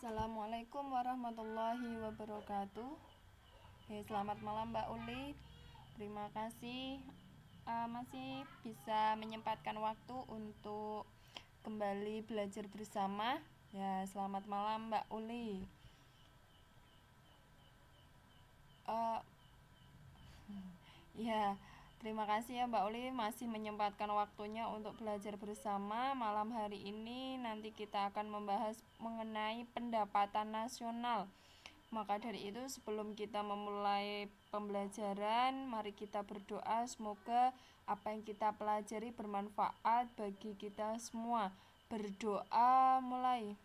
Assalamualaikum warahmatullahi wabarakatuh. Eh, selamat malam Mbak Uli. Terima kasih uh, masih bisa menyempatkan waktu untuk kembali belajar bersama. Ya, selamat malam Mbak Uli. Uh, ya, Terima kasih ya Mbak Uli masih menyempatkan waktunya untuk belajar bersama. Malam hari ini nanti kita akan membahas mengenai pendapatan nasional. Maka dari itu sebelum kita memulai pembelajaran, mari kita berdoa semoga apa yang kita pelajari bermanfaat bagi kita semua. Berdoa mulai.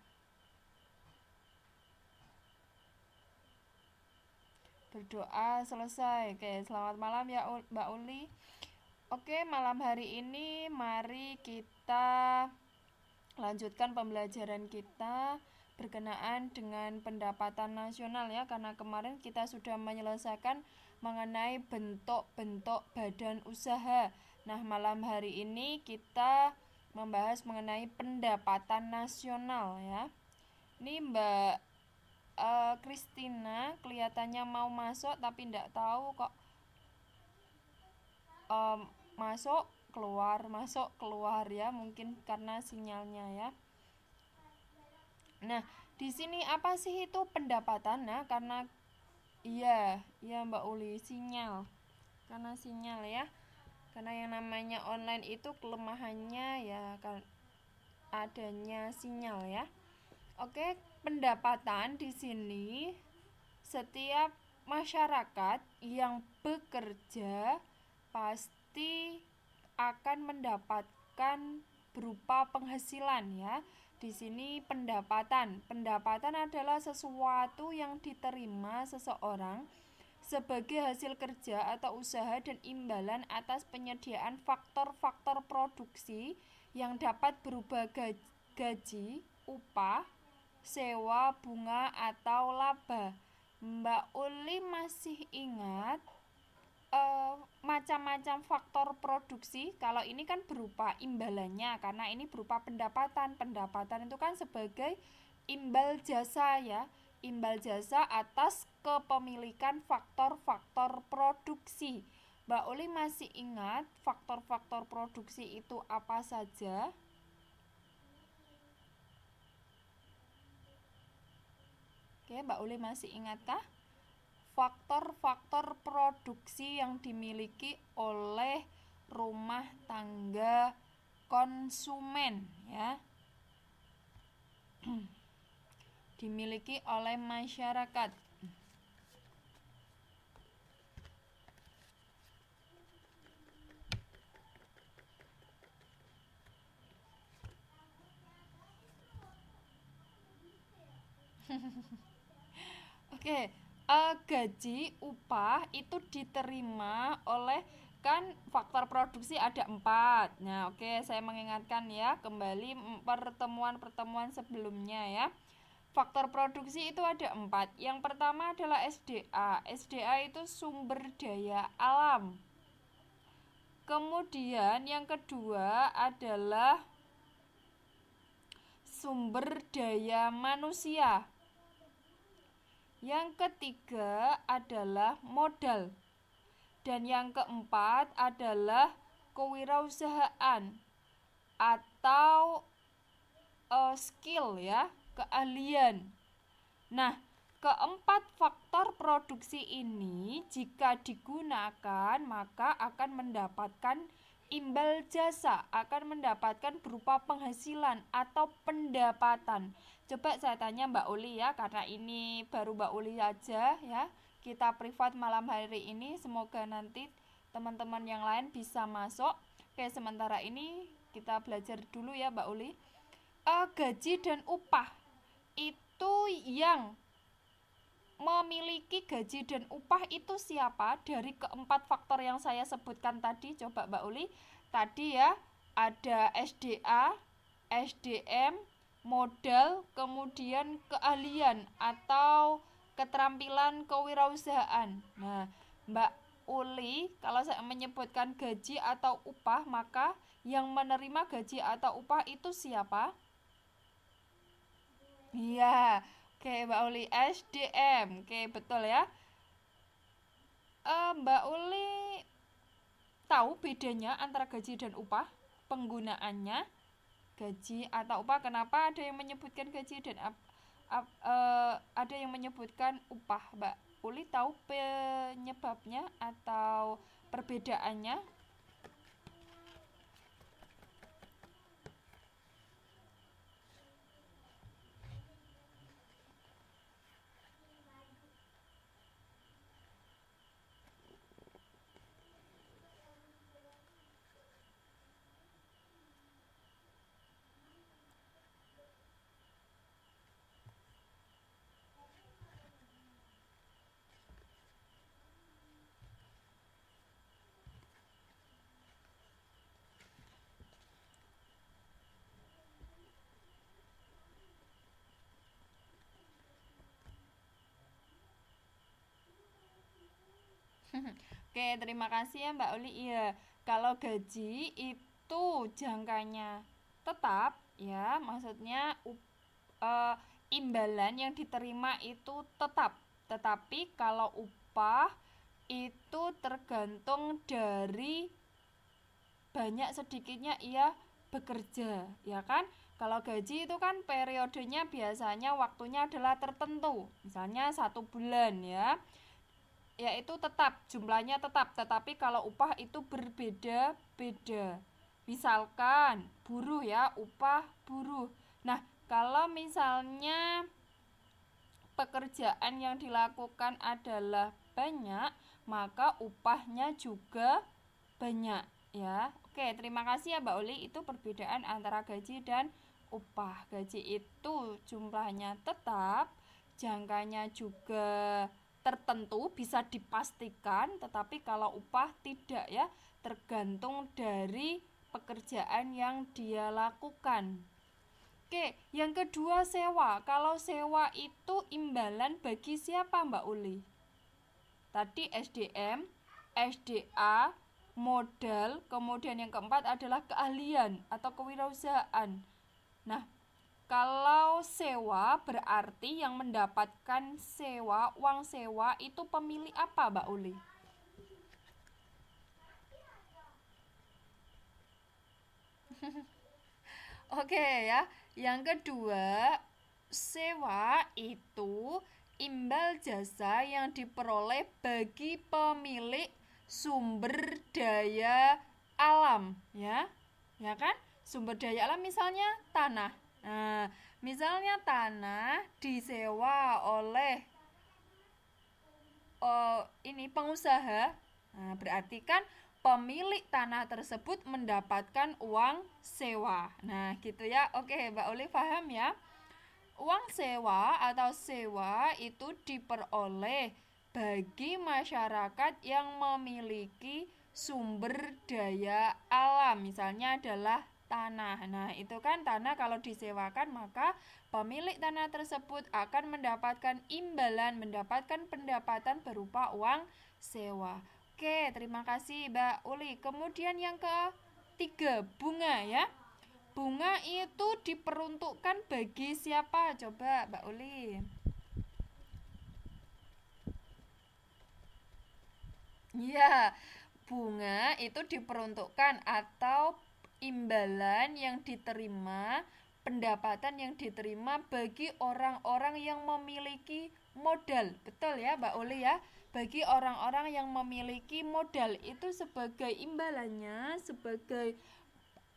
berdoa selesai. Oke, selamat malam ya Mbak Uli. Oke, malam hari ini mari kita lanjutkan pembelajaran kita berkenaan dengan pendapatan nasional ya karena kemarin kita sudah menyelesaikan mengenai bentuk-bentuk badan usaha. Nah, malam hari ini kita membahas mengenai pendapatan nasional ya. Ini Mbak uh, kelihatannya mau masuk tapi tidak tahu kok um, masuk keluar masuk keluar ya mungkin karena sinyalnya ya nah di sini apa sih itu pendapatan nah karena iya iya Mbak Uli sinyal karena sinyal ya karena yang namanya online itu kelemahannya ya kan adanya sinyal ya oke pendapatan di sini setiap masyarakat yang bekerja pasti akan mendapatkan berupa penghasilan ya. Di sini pendapatan. Pendapatan adalah sesuatu yang diterima seseorang sebagai hasil kerja atau usaha dan imbalan atas penyediaan faktor-faktor produksi yang dapat berubah gaji, upah, sewa bunga atau laba. Mbak Uli masih ingat macam eh, macam-macam faktor produksi. Kalau ini kan berupa imbalannya karena ini berupa pendapatan. Pendapatan itu kan sebagai imbal jasa ya. Imbal jasa atas kepemilikan faktor-faktor produksi. Mbak Uli masih ingat faktor-faktor produksi itu apa saja? Oke, Mbak Uli masih ingatkah faktor-faktor produksi yang dimiliki oleh rumah tangga konsumen ya dimiliki oleh masyarakat Oke, uh, gaji upah itu diterima oleh kan faktor produksi ada empat. Nah, oke, okay, saya mengingatkan ya kembali pertemuan-pertemuan sebelumnya ya. Faktor produksi itu ada empat. Yang pertama adalah SDA. SDA itu sumber daya alam. Kemudian yang kedua adalah sumber daya manusia. Yang ketiga adalah modal. Dan yang keempat adalah kewirausahaan atau uh, skill ya, keahlian. Nah, keempat faktor produksi ini jika digunakan maka akan mendapatkan Imbal jasa akan mendapatkan berupa penghasilan atau pendapatan. Coba saya tanya Mbak Uli ya, karena ini baru Mbak Uli aja ya. Kita privat malam hari ini, semoga nanti teman-teman yang lain bisa masuk. Oke, sementara ini kita belajar dulu ya Mbak Uli. E, gaji dan upah itu yang memiliki gaji dan upah itu siapa dari keempat faktor yang saya sebutkan tadi coba Mbak Uli tadi ya ada SDA SDM modal kemudian keahlian atau keterampilan kewirausahaan nah Mbak Uli kalau saya menyebutkan gaji atau upah maka yang menerima gaji atau upah itu siapa? Iya, Oke, Mbak Uli SDM. Oke, betul ya. Uh, Mbak Uli tahu bedanya antara gaji dan upah, penggunaannya gaji atau upah. Kenapa ada yang menyebutkan gaji dan up, up, uh, eh, ada yang menyebutkan upah, Mbak Uli tahu penyebabnya atau perbedaannya? Oke, terima kasih ya Mbak Uli. Iya, kalau gaji itu jangkanya tetap ya, maksudnya uh, imbalan yang diterima itu tetap. Tetapi kalau upah itu tergantung dari banyak sedikitnya ia bekerja, ya kan? Kalau gaji itu kan periodenya biasanya waktunya adalah tertentu, misalnya satu bulan ya yaitu tetap jumlahnya tetap tetapi kalau upah itu berbeda-beda misalkan buruh ya upah buruh nah kalau misalnya pekerjaan yang dilakukan adalah banyak maka upahnya juga banyak ya oke terima kasih ya Mbak Uli itu perbedaan antara gaji dan upah gaji itu jumlahnya tetap jangkanya juga tertentu bisa dipastikan, tetapi kalau upah tidak ya, tergantung dari pekerjaan yang dia lakukan. Oke, yang kedua sewa. Kalau sewa itu imbalan bagi siapa Mbak Uli? Tadi SDM, SDA, modal, kemudian yang keempat adalah keahlian atau kewirausahaan. Nah, kalau sewa berarti yang mendapatkan sewa, uang sewa itu pemilik apa, Mbak Uli? Oke ya. Yang kedua, sewa itu imbal jasa yang diperoleh bagi pemilik sumber daya alam, ya. Ya kan? Sumber daya alam misalnya tanah Nah, misalnya tanah disewa oleh oh, ini pengusaha, nah, berarti kan pemilik tanah tersebut mendapatkan uang sewa. Nah, gitu ya. Oke, Mbak Oli paham ya? Uang sewa atau sewa itu diperoleh bagi masyarakat yang memiliki sumber daya alam, misalnya adalah tanah. Nah, itu kan tanah kalau disewakan maka pemilik tanah tersebut akan mendapatkan imbalan, mendapatkan pendapatan berupa uang sewa. Oke, terima kasih Mbak Uli. Kemudian yang ke tiga bunga ya. Bunga itu diperuntukkan bagi siapa? Coba Mbak Uli. Ya, bunga itu diperuntukkan atau imbalan yang diterima, pendapatan yang diterima bagi orang-orang yang memiliki modal. Betul ya, Mbak Uli ya? Bagi orang-orang yang memiliki modal itu sebagai imbalannya, sebagai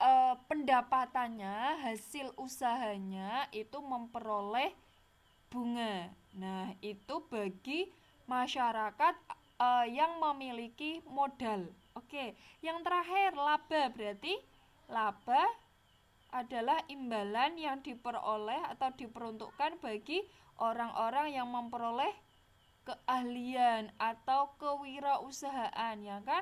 eh, pendapatannya, hasil usahanya itu memperoleh bunga. Nah, itu bagi masyarakat eh, yang memiliki modal. Oke, yang terakhir laba berarti Laba adalah imbalan yang diperoleh atau diperuntukkan bagi orang-orang yang memperoleh keahlian atau kewirausahaan ya kan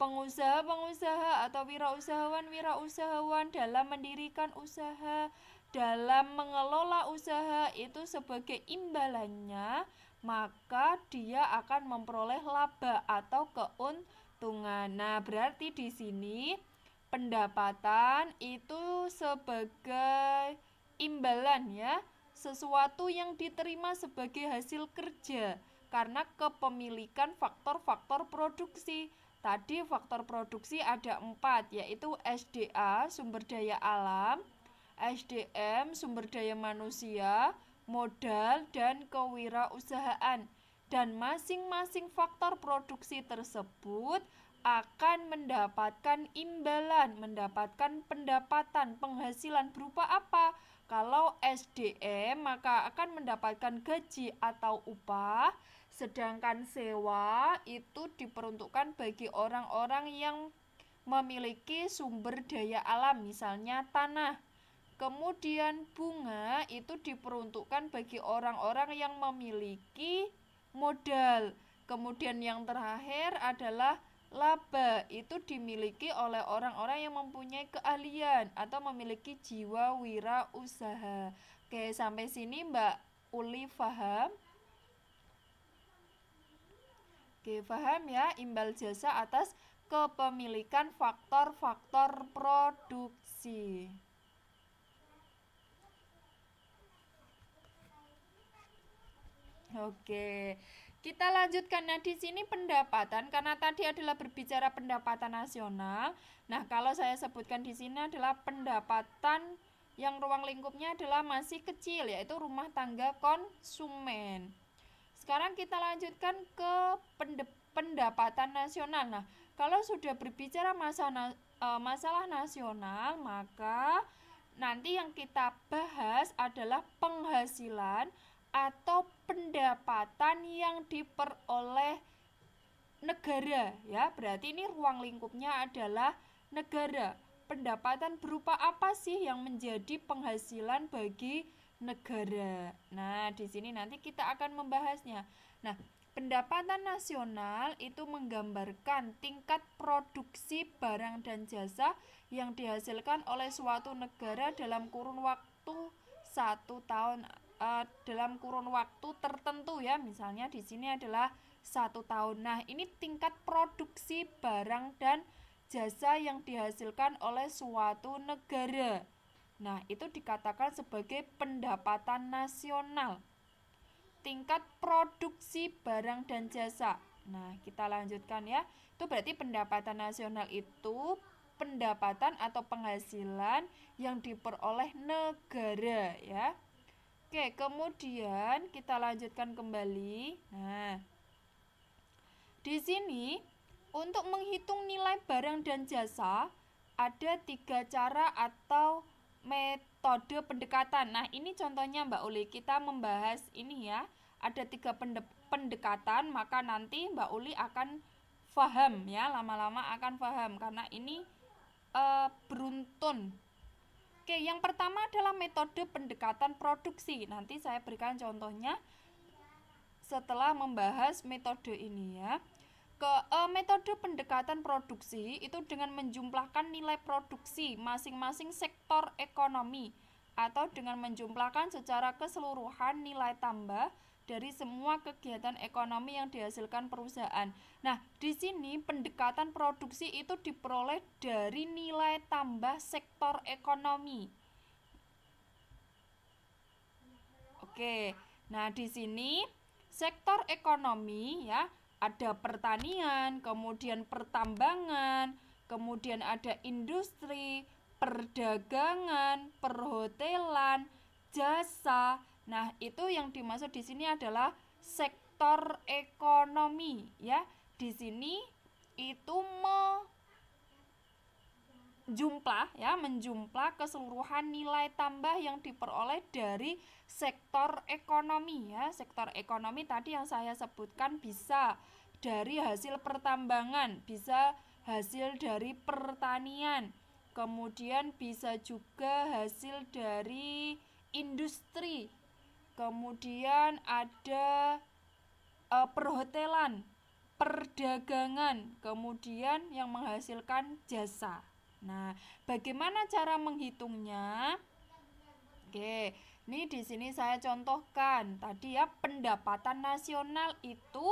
pengusaha-pengusaha atau wirausahawan-wirausahawan dalam mendirikan usaha, dalam mengelola usaha itu sebagai imbalannya, maka dia akan memperoleh laba atau keuntungan. Nah, berarti di sini pendapatan itu sebagai imbalan ya, sesuatu yang diterima sebagai hasil kerja karena kepemilikan faktor-faktor produksi. Tadi faktor produksi ada empat, yaitu SDA, sumber daya alam, SDM, sumber daya manusia, modal, dan kewirausahaan. Dan masing-masing faktor produksi tersebut akan mendapatkan imbalan, mendapatkan pendapatan, penghasilan berupa apa? Kalau SDM maka akan mendapatkan gaji atau upah, sedangkan sewa itu diperuntukkan bagi orang-orang yang memiliki sumber daya alam, misalnya tanah. Kemudian bunga itu diperuntukkan bagi orang-orang yang memiliki modal. Kemudian yang terakhir adalah Laba itu dimiliki oleh orang-orang yang mempunyai keahlian atau memiliki jiwa wira usaha. Oke, sampai sini Mbak Uli faham? Oke, paham ya imbal jasa atas kepemilikan faktor-faktor produksi. Oke. Kita lanjutkan. Nah, di sini pendapatan karena tadi adalah berbicara pendapatan nasional. Nah, kalau saya sebutkan di sini adalah pendapatan yang ruang lingkupnya adalah masih kecil yaitu rumah tangga konsumen. Sekarang kita lanjutkan ke pendapatan nasional. Nah, kalau sudah berbicara masalah e, masalah nasional, maka nanti yang kita bahas adalah penghasilan atau pendapatan yang diperoleh negara ya. Berarti ini ruang lingkupnya adalah negara. Pendapatan berupa apa sih yang menjadi penghasilan bagi negara? Nah, di sini nanti kita akan membahasnya. Nah, Pendapatan nasional itu menggambarkan tingkat produksi barang dan jasa yang dihasilkan oleh suatu negara dalam kurun waktu satu tahun uh, dalam kurun waktu tertentu ya misalnya di sini adalah satu tahun nah ini tingkat produksi barang dan jasa yang dihasilkan oleh suatu negara nah itu dikatakan sebagai pendapatan nasional tingkat produksi barang dan jasa nah kita lanjutkan ya itu berarti pendapatan nasional itu pendapatan atau penghasilan yang diperoleh negara ya Oke, kemudian kita lanjutkan kembali. Nah, di sini untuk menghitung nilai barang dan jasa ada tiga cara atau metode pendekatan. Nah, ini contohnya Mbak Uli. Kita membahas ini ya. Ada tiga pendekatan, maka nanti Mbak Uli akan faham ya, lama-lama akan faham karena ini e, beruntun Oke, yang pertama adalah metode pendekatan produksi. Nanti saya berikan contohnya setelah membahas metode ini ya. Ke e, metode pendekatan produksi itu dengan menjumlahkan nilai produksi masing-masing sektor ekonomi atau dengan menjumlahkan secara keseluruhan nilai tambah dari semua kegiatan ekonomi yang dihasilkan perusahaan. Nah, di sini pendekatan produksi itu diperoleh dari nilai tambah sektor ekonomi. Oke. Nah, di sini sektor ekonomi ya, ada pertanian, kemudian pertambangan, kemudian ada industri, perdagangan, perhotelan, jasa, Nah, itu yang dimaksud di sini adalah sektor ekonomi ya. Di sini itu menjumlah ya, menjumlah keseluruhan nilai tambah yang diperoleh dari sektor ekonomi ya. Sektor ekonomi tadi yang saya sebutkan bisa dari hasil pertambangan, bisa hasil dari pertanian, kemudian bisa juga hasil dari industri kemudian ada uh, perhotelan, perdagangan, kemudian yang menghasilkan jasa. Nah, bagaimana cara menghitungnya? Oke, ini di sini saya contohkan. Tadi ya pendapatan nasional itu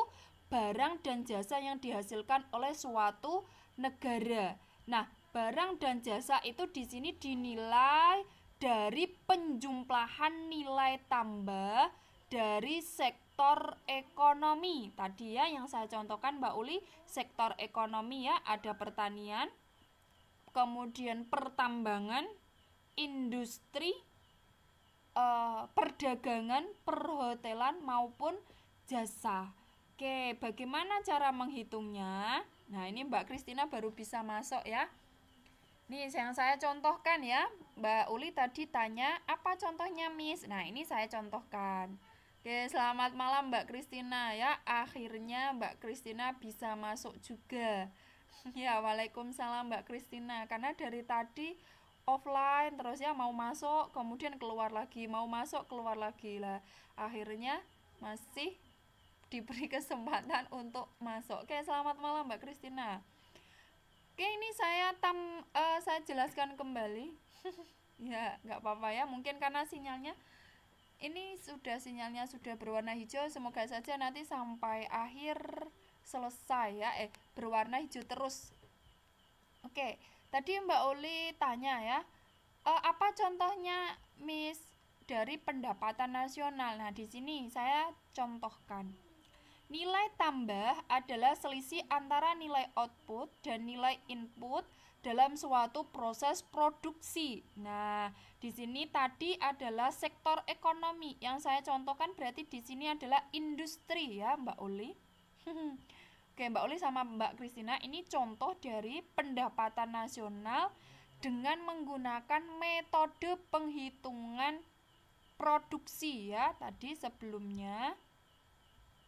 barang dan jasa yang dihasilkan oleh suatu negara. Nah, barang dan jasa itu di sini dinilai dari penjumlahan nilai tambah dari sektor ekonomi. Tadi ya yang saya contohkan Mbak Uli, sektor ekonomi ya ada pertanian, kemudian pertambangan, industri, eh, perdagangan, perhotelan maupun jasa. Oke, bagaimana cara menghitungnya? Nah, ini Mbak Kristina baru bisa masuk ya. Nih, yang saya contohkan ya. Mbak Uli tadi tanya, apa contohnya Miss? Nah, ini saya contohkan. Oke, selamat malam Mbak Kristina ya. Akhirnya Mbak Kristina bisa masuk juga. ya, Waalaikumsalam Mbak Kristina. Karena dari tadi offline terus ya mau masuk, kemudian keluar lagi, mau masuk, keluar lagi lah. Akhirnya masih diberi kesempatan untuk masuk. Oke, selamat malam Mbak Kristina. Oke, ini saya tam uh, saya jelaskan kembali. ya, nggak apa-apa ya. Mungkin karena sinyalnya ini sudah sinyalnya sudah berwarna hijau. Semoga saja nanti sampai akhir selesai ya. Eh, berwarna hijau terus. Oke, tadi Mbak Oli tanya ya, e, apa contohnya Miss dari pendapatan nasional? Nah, di sini saya contohkan. Nilai tambah adalah selisih antara nilai output dan nilai input dalam suatu proses produksi. Nah, di sini tadi adalah sektor ekonomi yang saya contohkan berarti di sini adalah industri ya, Mbak Uli. Oke, Mbak Uli sama Mbak Kristina ini contoh dari pendapatan nasional dengan menggunakan metode penghitungan produksi ya tadi sebelumnya.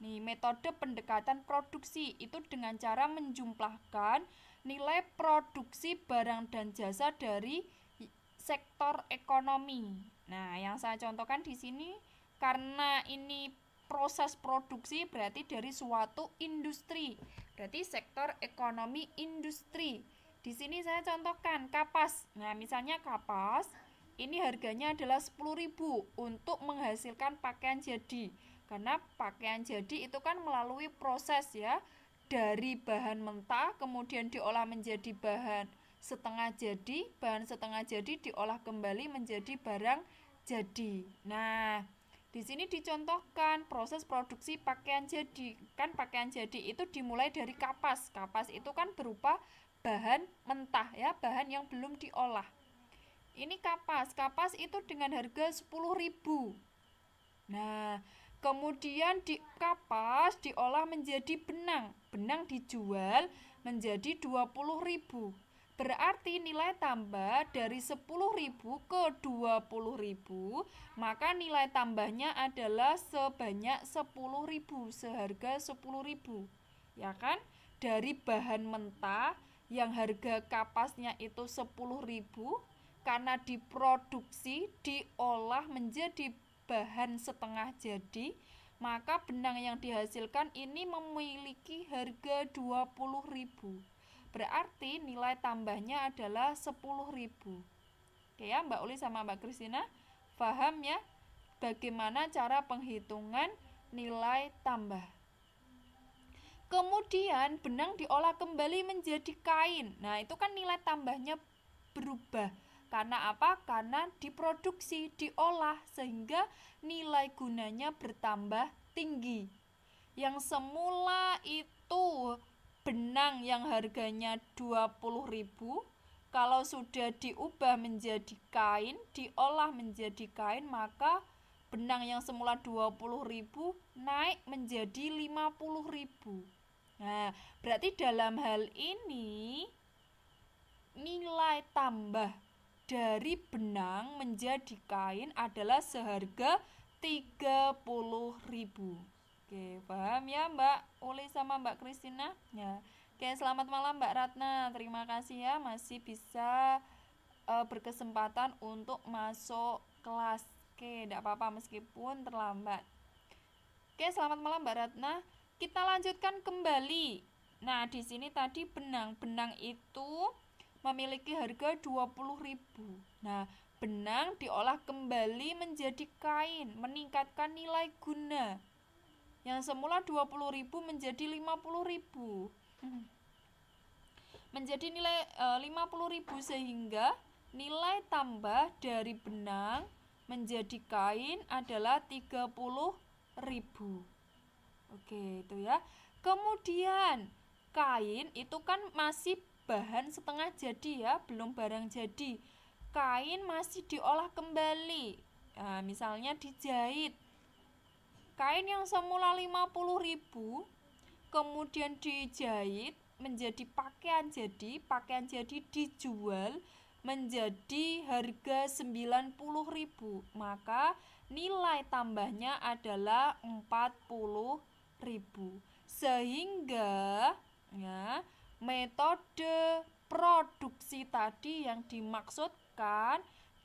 Nih, metode pendekatan produksi itu dengan cara menjumlahkan nilai produksi barang dan jasa dari sektor ekonomi. Nah, yang saya contohkan di sini karena ini proses produksi berarti dari suatu industri. Berarti sektor ekonomi industri. Di sini saya contohkan kapas. Nah, misalnya kapas ini harganya adalah 10.000 untuk menghasilkan pakaian jadi. Karena pakaian jadi itu kan melalui proses ya dari bahan mentah kemudian diolah menjadi bahan setengah jadi, bahan setengah jadi diolah kembali menjadi barang jadi. Nah, di sini dicontohkan proses produksi pakaian jadi. Kan pakaian jadi itu dimulai dari kapas. Kapas itu kan berupa bahan mentah ya, bahan yang belum diolah. Ini kapas. Kapas itu dengan harga 10.000. Nah, Kemudian di kapas diolah menjadi benang. Benang dijual menjadi 20.000. Berarti nilai tambah dari 10.000 ke 20.000, maka nilai tambahnya adalah sebanyak 10.000, seharga 10.000. Ya kan? Dari bahan mentah yang harga kapasnya itu 10.000 karena diproduksi, diolah menjadi bahan setengah jadi, maka benang yang dihasilkan ini memiliki harga 20.000. Berarti nilai tambahnya adalah 10.000. Oke ya, Mbak Uli sama Mbak Kristina, paham ya bagaimana cara penghitungan nilai tambah. Kemudian benang diolah kembali menjadi kain. Nah, itu kan nilai tambahnya berubah. Karena apa? Karena diproduksi, diolah sehingga nilai gunanya bertambah tinggi. Yang semula itu benang yang harganya 20.000 kalau sudah diubah menjadi kain, diolah menjadi kain, maka benang yang semula 20.000 naik menjadi 50.000. Nah, berarti dalam hal ini nilai tambah dari benang menjadi kain adalah seharga ribu. Oke, paham ya Mbak Uli sama Mbak Kristina? Ya. Oke, selamat malam Mbak Ratna. Terima kasih ya masih bisa uh, berkesempatan untuk masuk kelas. Oke, tidak apa-apa meskipun terlambat. Oke, selamat malam Mbak Ratna. Kita lanjutkan kembali. Nah, di sini tadi benang-benang itu memiliki harga 20.000. Nah, benang diolah kembali menjadi kain, meningkatkan nilai guna. Yang semula 20.000 menjadi 50.000. Menjadi nilai e, 50.000 sehingga nilai tambah dari benang menjadi kain adalah 30.000. Oke, itu ya. Kemudian kain itu kan masih bahan setengah jadi ya, belum barang jadi. Kain masih diolah kembali. Nah, misalnya dijahit. Kain yang semula 50.000 kemudian dijahit menjadi pakaian jadi, pakaian jadi dijual menjadi harga 90.000 maka nilai tambahnya adalah 40.000 sehingga ya metode produksi tadi yang dimaksudkan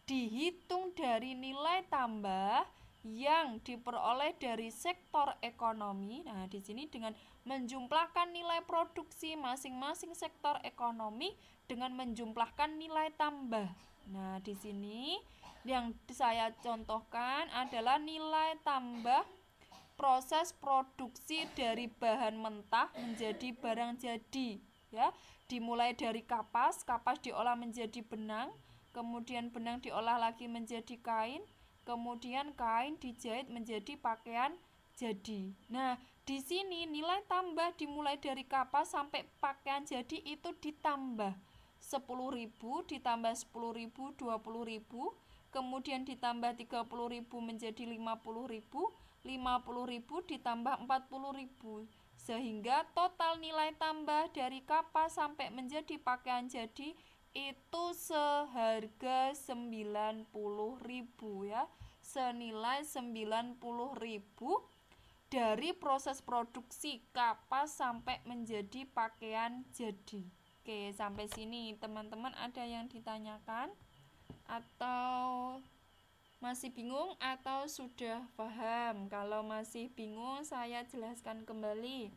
dihitung dari nilai tambah yang diperoleh dari sektor ekonomi. Nah, di sini dengan menjumlahkan nilai produksi masing-masing sektor ekonomi dengan menjumlahkan nilai tambah. Nah, di sini yang saya contohkan adalah nilai tambah proses produksi dari bahan mentah menjadi barang jadi ya dimulai dari kapas kapas diolah menjadi benang kemudian benang diolah lagi menjadi kain kemudian kain dijahit menjadi pakaian jadi nah di sini nilai tambah dimulai dari kapas sampai pakaian jadi itu ditambah 10.000 ditambah 10.000 20.000 kemudian ditambah 30.000 menjadi 50.000 50.000 ditambah 40.000 sehingga total nilai tambah dari kapas sampai menjadi pakaian jadi itu seharga 90.000 ya senilai 90.000 dari proses produksi kapas sampai menjadi pakaian jadi Oke sampai sini teman-teman ada yang ditanyakan atau masih bingung atau sudah paham? Kalau masih bingung, saya jelaskan kembali.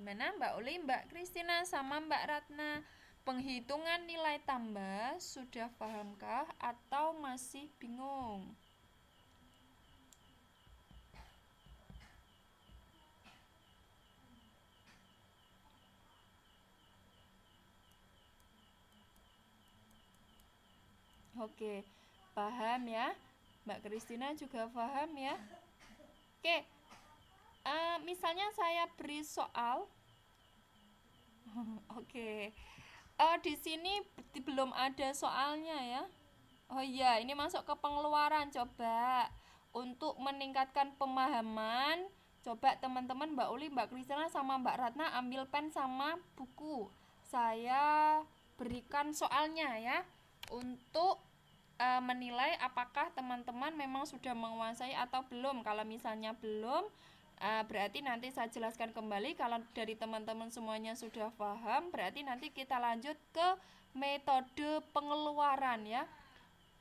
Gimana Mbak Uli, Mbak Kristina, sama Mbak Ratna? Penghitungan nilai tambah sudah pahamkah atau masih bingung? Oke, paham ya? Mbak Kristina juga paham ya? Oke, uh, misalnya saya beri soal. Oke, uh, di sini belum ada soalnya ya. Oh iya, ini masuk ke pengeluaran. Coba untuk meningkatkan pemahaman, coba teman-teman Mbak Uli, Mbak Kristina sama Mbak Ratna ambil pen sama buku. Saya berikan soalnya ya untuk uh, menilai apakah teman-teman memang sudah menguasai atau belum. Kalau misalnya belum, uh, berarti nanti saya jelaskan kembali. Kalau dari teman-teman semuanya sudah paham, berarti nanti kita lanjut ke metode pengeluaran ya.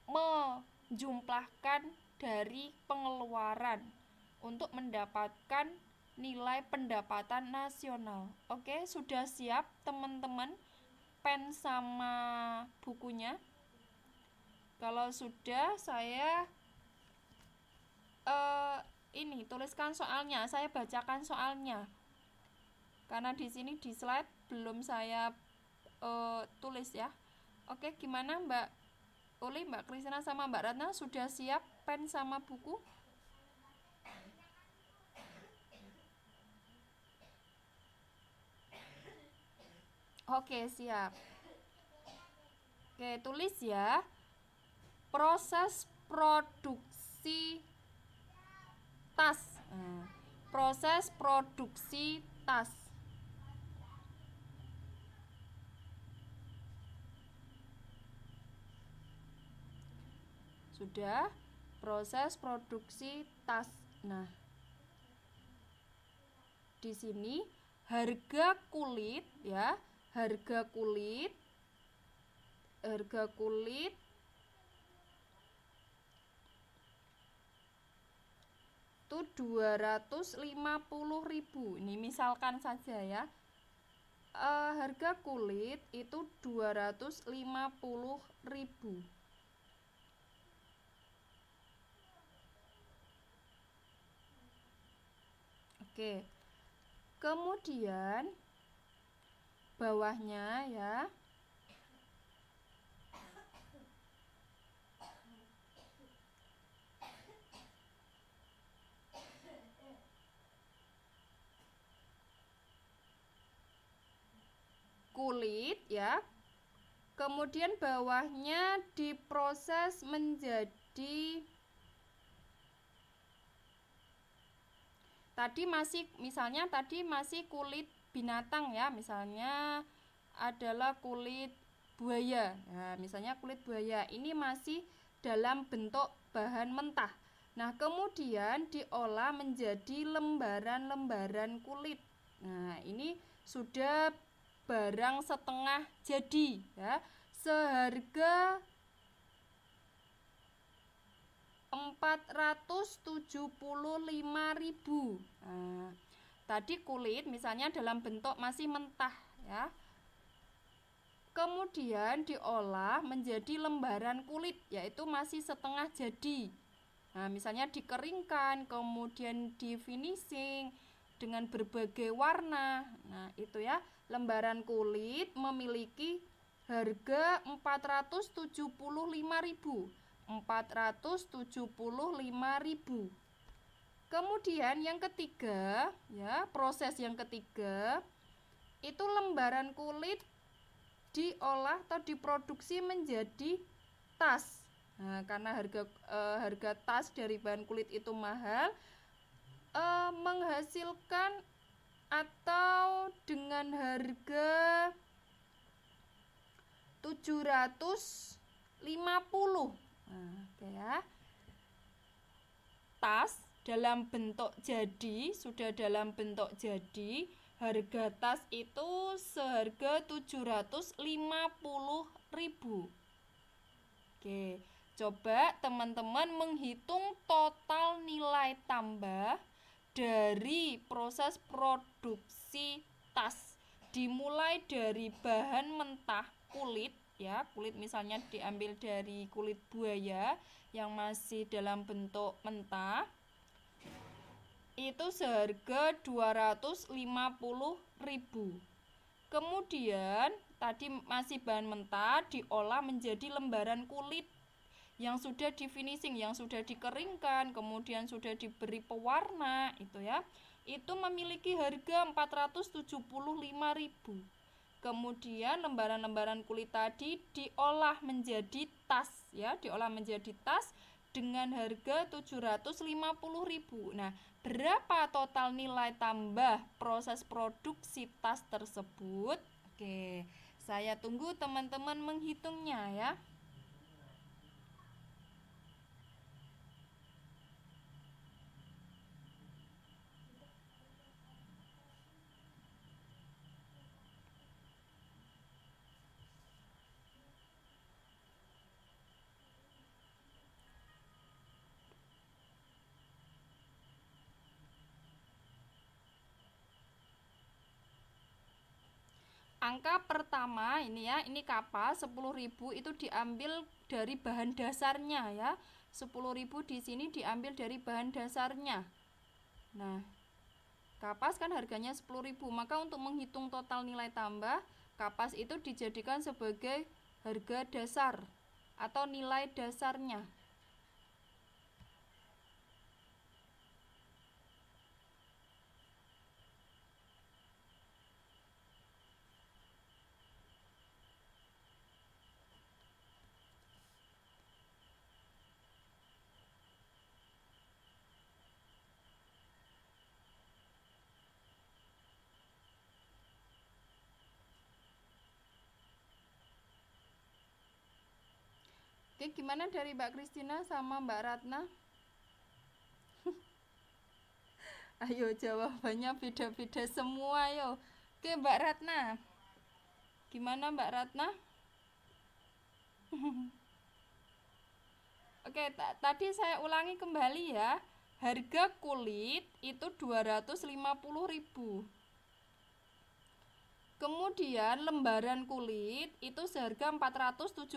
Menjumlahkan dari pengeluaran untuk mendapatkan nilai pendapatan nasional. Oke, sudah siap teman-teman pen sama bukunya? kalau sudah saya uh, ini tuliskan soalnya saya bacakan soalnya karena di sini di slide belum saya uh, tulis ya oke gimana mbak Uli mbak Krisna sama mbak Ratna sudah siap pen sama buku oke siap oke tulis ya proses produksi tas hmm. proses produksi tas sudah proses produksi tas nah di sini harga kulit ya harga kulit harga kulit itu 250.000 ini misalkan saja ya e, harga kulit itu 250.000 Oke kemudian bawahnya ya kulit ya. Kemudian bawahnya diproses menjadi Tadi masih misalnya tadi masih kulit binatang ya, misalnya adalah kulit buaya. Nah, misalnya kulit buaya ini masih dalam bentuk bahan mentah. Nah, kemudian diolah menjadi lembaran-lembaran kulit. Nah, ini sudah barang setengah jadi ya seharga 475.000 nah, tadi kulit misalnya dalam bentuk masih mentah ya kemudian diolah menjadi lembaran kulit yaitu masih setengah jadi nah misalnya dikeringkan kemudian di finishing dengan berbagai warna nah itu ya Lembaran kulit memiliki harga 475.000. 475.000. Kemudian yang ketiga, ya, proses yang ketiga itu lembaran kulit diolah atau diproduksi menjadi tas. Nah, karena harga e, harga tas dari bahan kulit itu mahal, e, menghasilkan atau dengan harga 750 nah, oke ya tas dalam bentuk jadi sudah dalam bentuk jadi harga tas itu seharga ribu oke coba teman-teman menghitung total nilai tambah dari proses produksi tas dimulai dari bahan mentah kulit ya kulit misalnya diambil dari kulit buaya yang masih dalam bentuk mentah itu seharga 250.000 kemudian tadi masih bahan mentah diolah menjadi lembaran kulit yang sudah di finishing, yang sudah dikeringkan, kemudian sudah diberi pewarna itu ya. Itu memiliki harga 475.000. Kemudian lembaran-lembaran kulit tadi diolah menjadi tas ya, diolah menjadi tas dengan harga 750.000. Nah, berapa total nilai tambah proses produksi tas tersebut? Oke, saya tunggu teman-teman menghitungnya ya. angka pertama ini ya ini kapal 10.000 itu diambil dari bahan dasarnya ya 10.000 di sini diambil dari bahan dasarnya nah kapas kan harganya 10.000 maka untuk menghitung total nilai tambah kapas itu dijadikan sebagai harga dasar atau nilai dasarnya Oke, gimana dari Mbak Kristina sama Mbak Ratna? Ayo jawabannya beda-beda semua yo. Oke, Mbak Ratna. Gimana Mbak Ratna? Oke, tadi saya ulangi kembali ya. Harga kulit itu 250.000. Kemudian lembaran kulit itu seharga 475.000.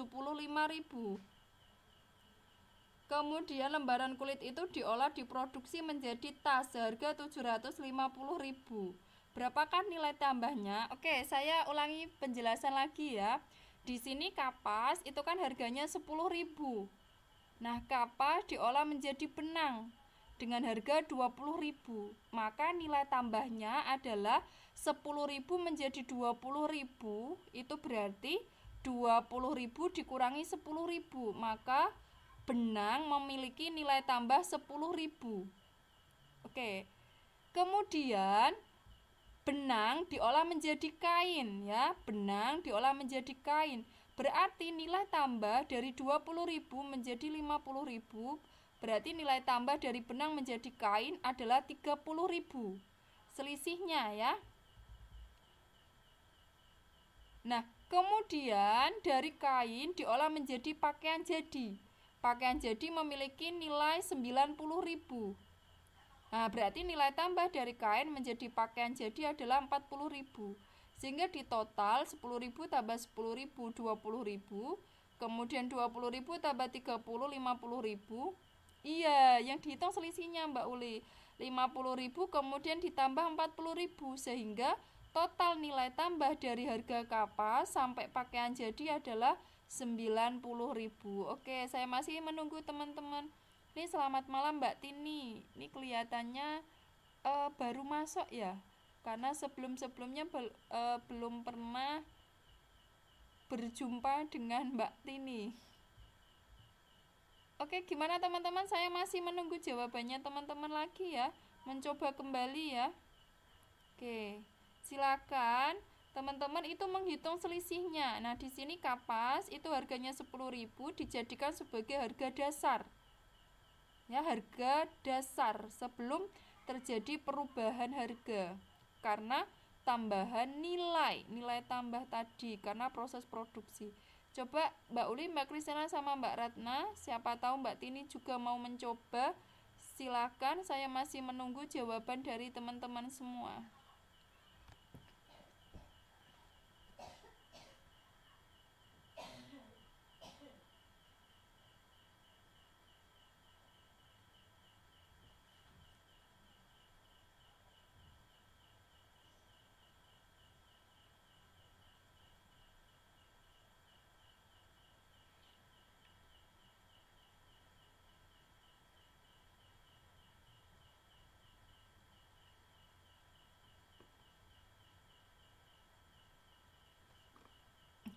Kemudian lembaran kulit itu diolah diproduksi menjadi tas seharga 750.000. Berapakah nilai tambahnya? Oke, saya ulangi penjelasan lagi ya. Di sini kapas itu kan harganya 10.000. Nah, kapas diolah menjadi benang dengan harga 20.000. Maka nilai tambahnya adalah 10.000 menjadi 20.000 itu berarti 20.000 dikurangi 10.000, maka benang memiliki nilai tambah 10.000. Oke. Kemudian benang diolah menjadi kain ya, benang diolah menjadi kain. Berarti nilai tambah dari 20.000 menjadi 50.000, berarti nilai tambah dari benang menjadi kain adalah 30.000. Selisihnya ya. Nah, kemudian dari kain diolah menjadi pakaian jadi. Pakaian jadi memiliki nilai 90.000. Nah, berarti nilai tambah dari kain menjadi pakaian jadi adalah 40.000. Sehingga di total 10.000 tambah 10.000 20.000, kemudian 20.000 tambah 30 50.000. Iya, yang dihitung selisihnya Mbak Uli. 50.000 kemudian ditambah 40.000 sehingga total nilai tambah dari harga kapas sampai pakaian jadi adalah 90.000. Oke, saya masih menunggu teman-teman. Ini selamat malam Mbak Tini. Ini kelihatannya uh, baru masuk ya. Karena sebelum-sebelumnya bel, uh, belum pernah berjumpa dengan Mbak Tini. Oke, gimana teman-teman? Saya masih menunggu jawabannya teman-teman lagi ya. Mencoba kembali ya. Oke, silakan teman-teman itu menghitung selisihnya. Nah, di sini kapas itu harganya 10.000 dijadikan sebagai harga dasar. Ya, harga dasar sebelum terjadi perubahan harga. Karena tambahan nilai, nilai tambah tadi karena proses produksi. Coba Mbak Uli, Mbak Krisna sama Mbak Ratna, siapa tahu Mbak Tini juga mau mencoba. Silakan, saya masih menunggu jawaban dari teman-teman semua.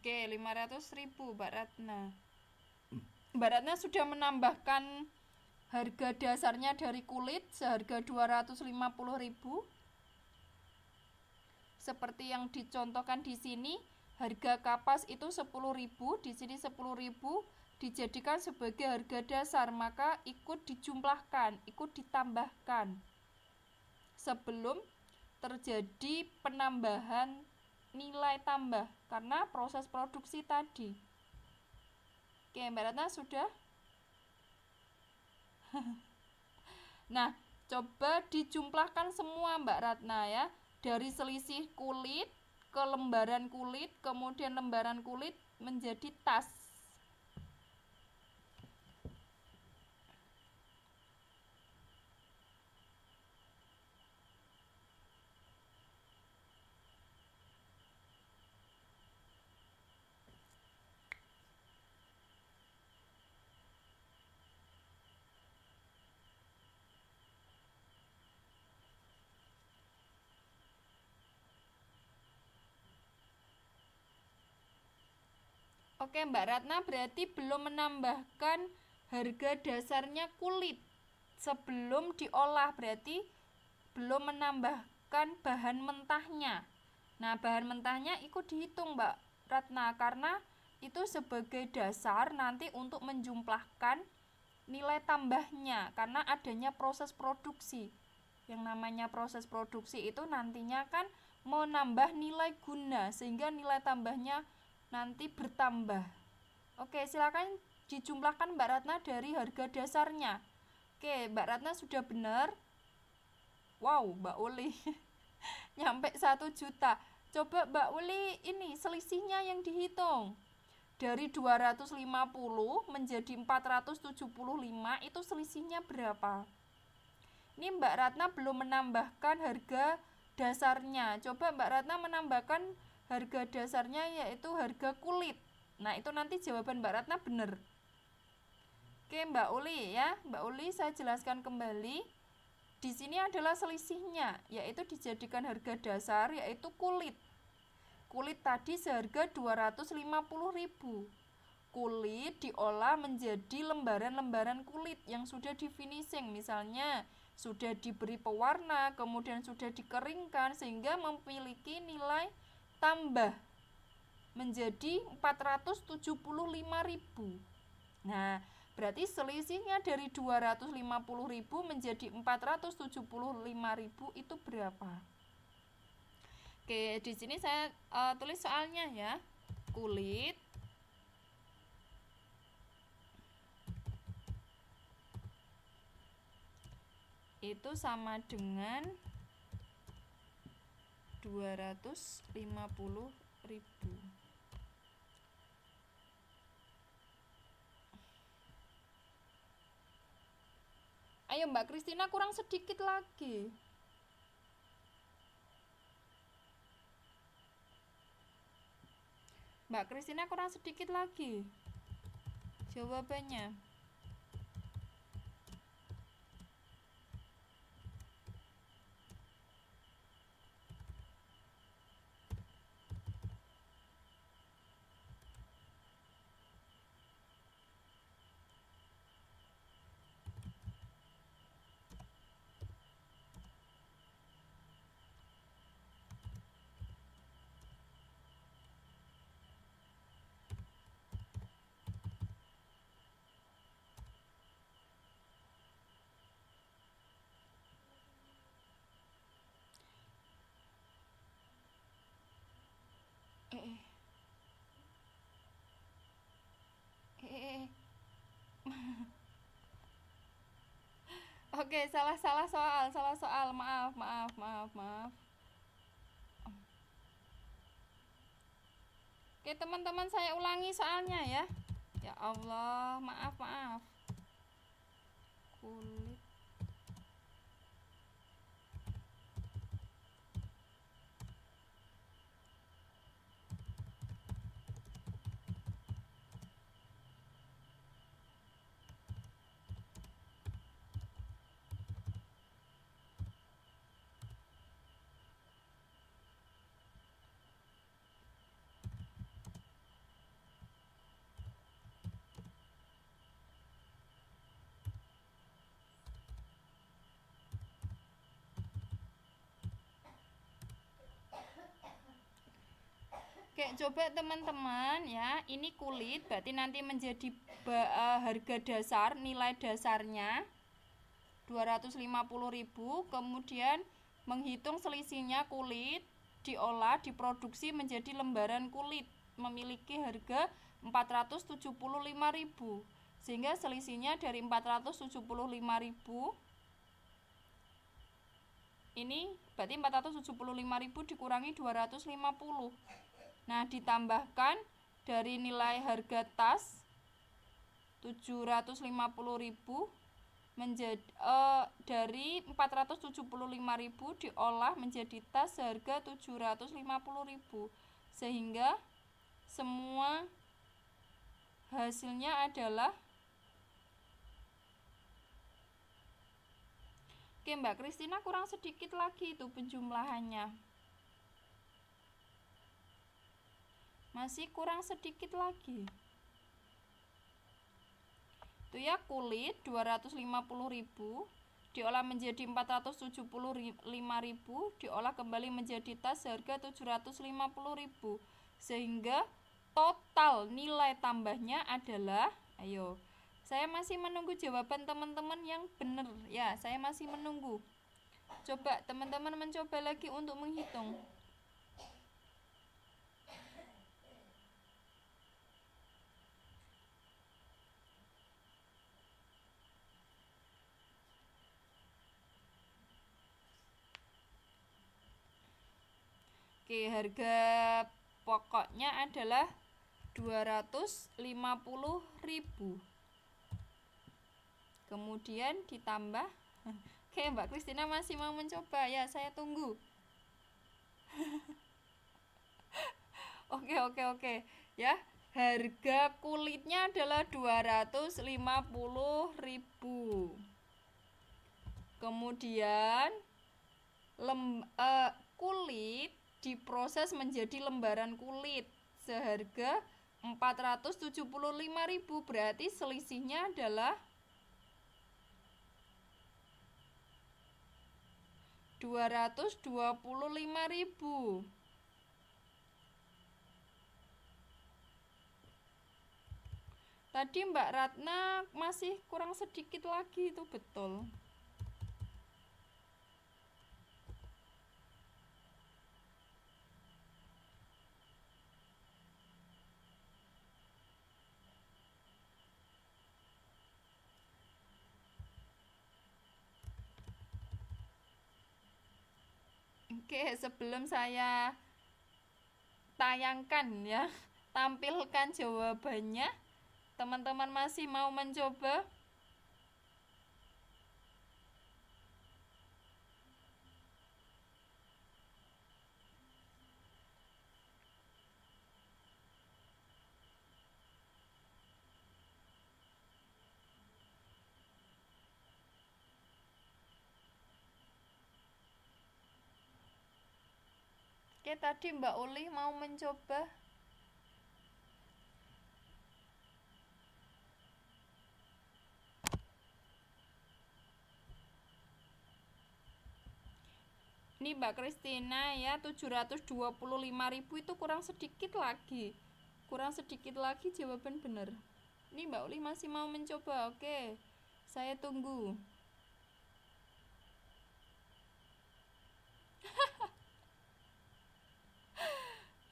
Oke, lima ratus ribu Mbak Ratna. Mbak Ratna sudah menambahkan harga dasarnya dari kulit seharga dua ratus lima puluh ribu. Seperti yang dicontohkan di sini, harga kapas itu sepuluh ribu, di sini sepuluh ribu dijadikan sebagai harga dasar, maka ikut dijumlahkan, ikut ditambahkan. Sebelum terjadi penambahan nilai tambah karena proses produksi tadi. Oke, Mbak Ratna sudah? nah, coba dijumlahkan semua Mbak Ratna ya. Dari selisih kulit ke lembaran kulit, kemudian lembaran kulit menjadi tas. Oke, Mbak Ratna berarti belum menambahkan harga dasarnya kulit sebelum diolah berarti belum menambahkan bahan mentahnya. Nah, bahan mentahnya ikut dihitung, Mbak Ratna karena itu sebagai dasar nanti untuk menjumlahkan nilai tambahnya karena adanya proses produksi. Yang namanya proses produksi itu nantinya kan menambah nilai guna sehingga nilai tambahnya nanti bertambah. Oke, silakan dijumlahkan Mbak Ratna dari harga dasarnya. Oke, Mbak Ratna sudah benar. Wow, Mbak Uli. Nyampe 1 juta. Coba Mbak Uli ini selisihnya yang dihitung. Dari 250 menjadi 475 itu selisihnya berapa? Ini Mbak Ratna belum menambahkan harga dasarnya. Coba Mbak Ratna menambahkan harga dasarnya yaitu harga kulit. Nah, itu nanti jawaban Mbak Ratna benar. Oke, Mbak Uli ya. Mbak Uli saya jelaskan kembali. Di sini adalah selisihnya, yaitu dijadikan harga dasar yaitu kulit. Kulit tadi seharga 250.000. Kulit diolah menjadi lembaran-lembaran kulit yang sudah di finishing misalnya sudah diberi pewarna, kemudian sudah dikeringkan sehingga memiliki nilai tambah menjadi 475.000. Nah, berarti selisihnya dari 250.000 menjadi 475.000 itu berapa? Oke, di sini saya uh, tulis soalnya ya. Kulit itu sama dengan 250.000 Ayo Mbak Kristina kurang sedikit lagi Mbak Kristina kurang sedikit lagi Jawabannya Oke, salah salah soal, salah soal. Maaf, maaf, maaf, maaf. Oke, teman-teman saya ulangi soalnya ya. Ya Allah, maaf, maaf. Kulit Oke, coba teman-teman ya, ini kulit berarti nanti menjadi eh, harga dasar, nilai dasarnya 250.000, kemudian menghitung selisihnya kulit diolah diproduksi menjadi lembaran kulit memiliki harga 475.000 sehingga selisihnya dari 475.000 ini berarti 475.000 dikurangi 250 Nah, ditambahkan dari nilai harga tas 750.000 menjadi eh, dari 475.000 diolah menjadi tas seharga 750.000 sehingga semua hasilnya adalah Oke Mbak Kristina kurang sedikit lagi itu penjumlahannya masih kurang sedikit lagi itu ya kulit 250.000 diolah menjadi 475.000 diolah kembali menjadi tas harga 750.000 sehingga total nilai tambahnya adalah ayo saya masih menunggu jawaban teman-teman yang benar ya saya masih menunggu coba teman-teman mencoba lagi untuk menghitung Oke, harga pokoknya adalah 250.000. Kemudian ditambah Oke, Mbak Kristina masih mau mencoba. Ya, saya tunggu. oke, oke, oke. Ya, harga kulitnya adalah 250.000. Kemudian lem, uh, kulit diproses menjadi lembaran kulit seharga 475.000 berarti selisihnya adalah 225.000 Tadi Mbak Ratna masih kurang sedikit lagi itu betul. Oke, sebelum saya tayangkan ya, tampilkan jawabannya. Teman-teman masih mau mencoba? Oke tadi Mbak Uli mau mencoba Ini Mbak Kristina ya ribu itu kurang sedikit lagi. Kurang sedikit lagi jawaban benar. Ini Mbak Uli masih mau mencoba. Oke. Saya tunggu.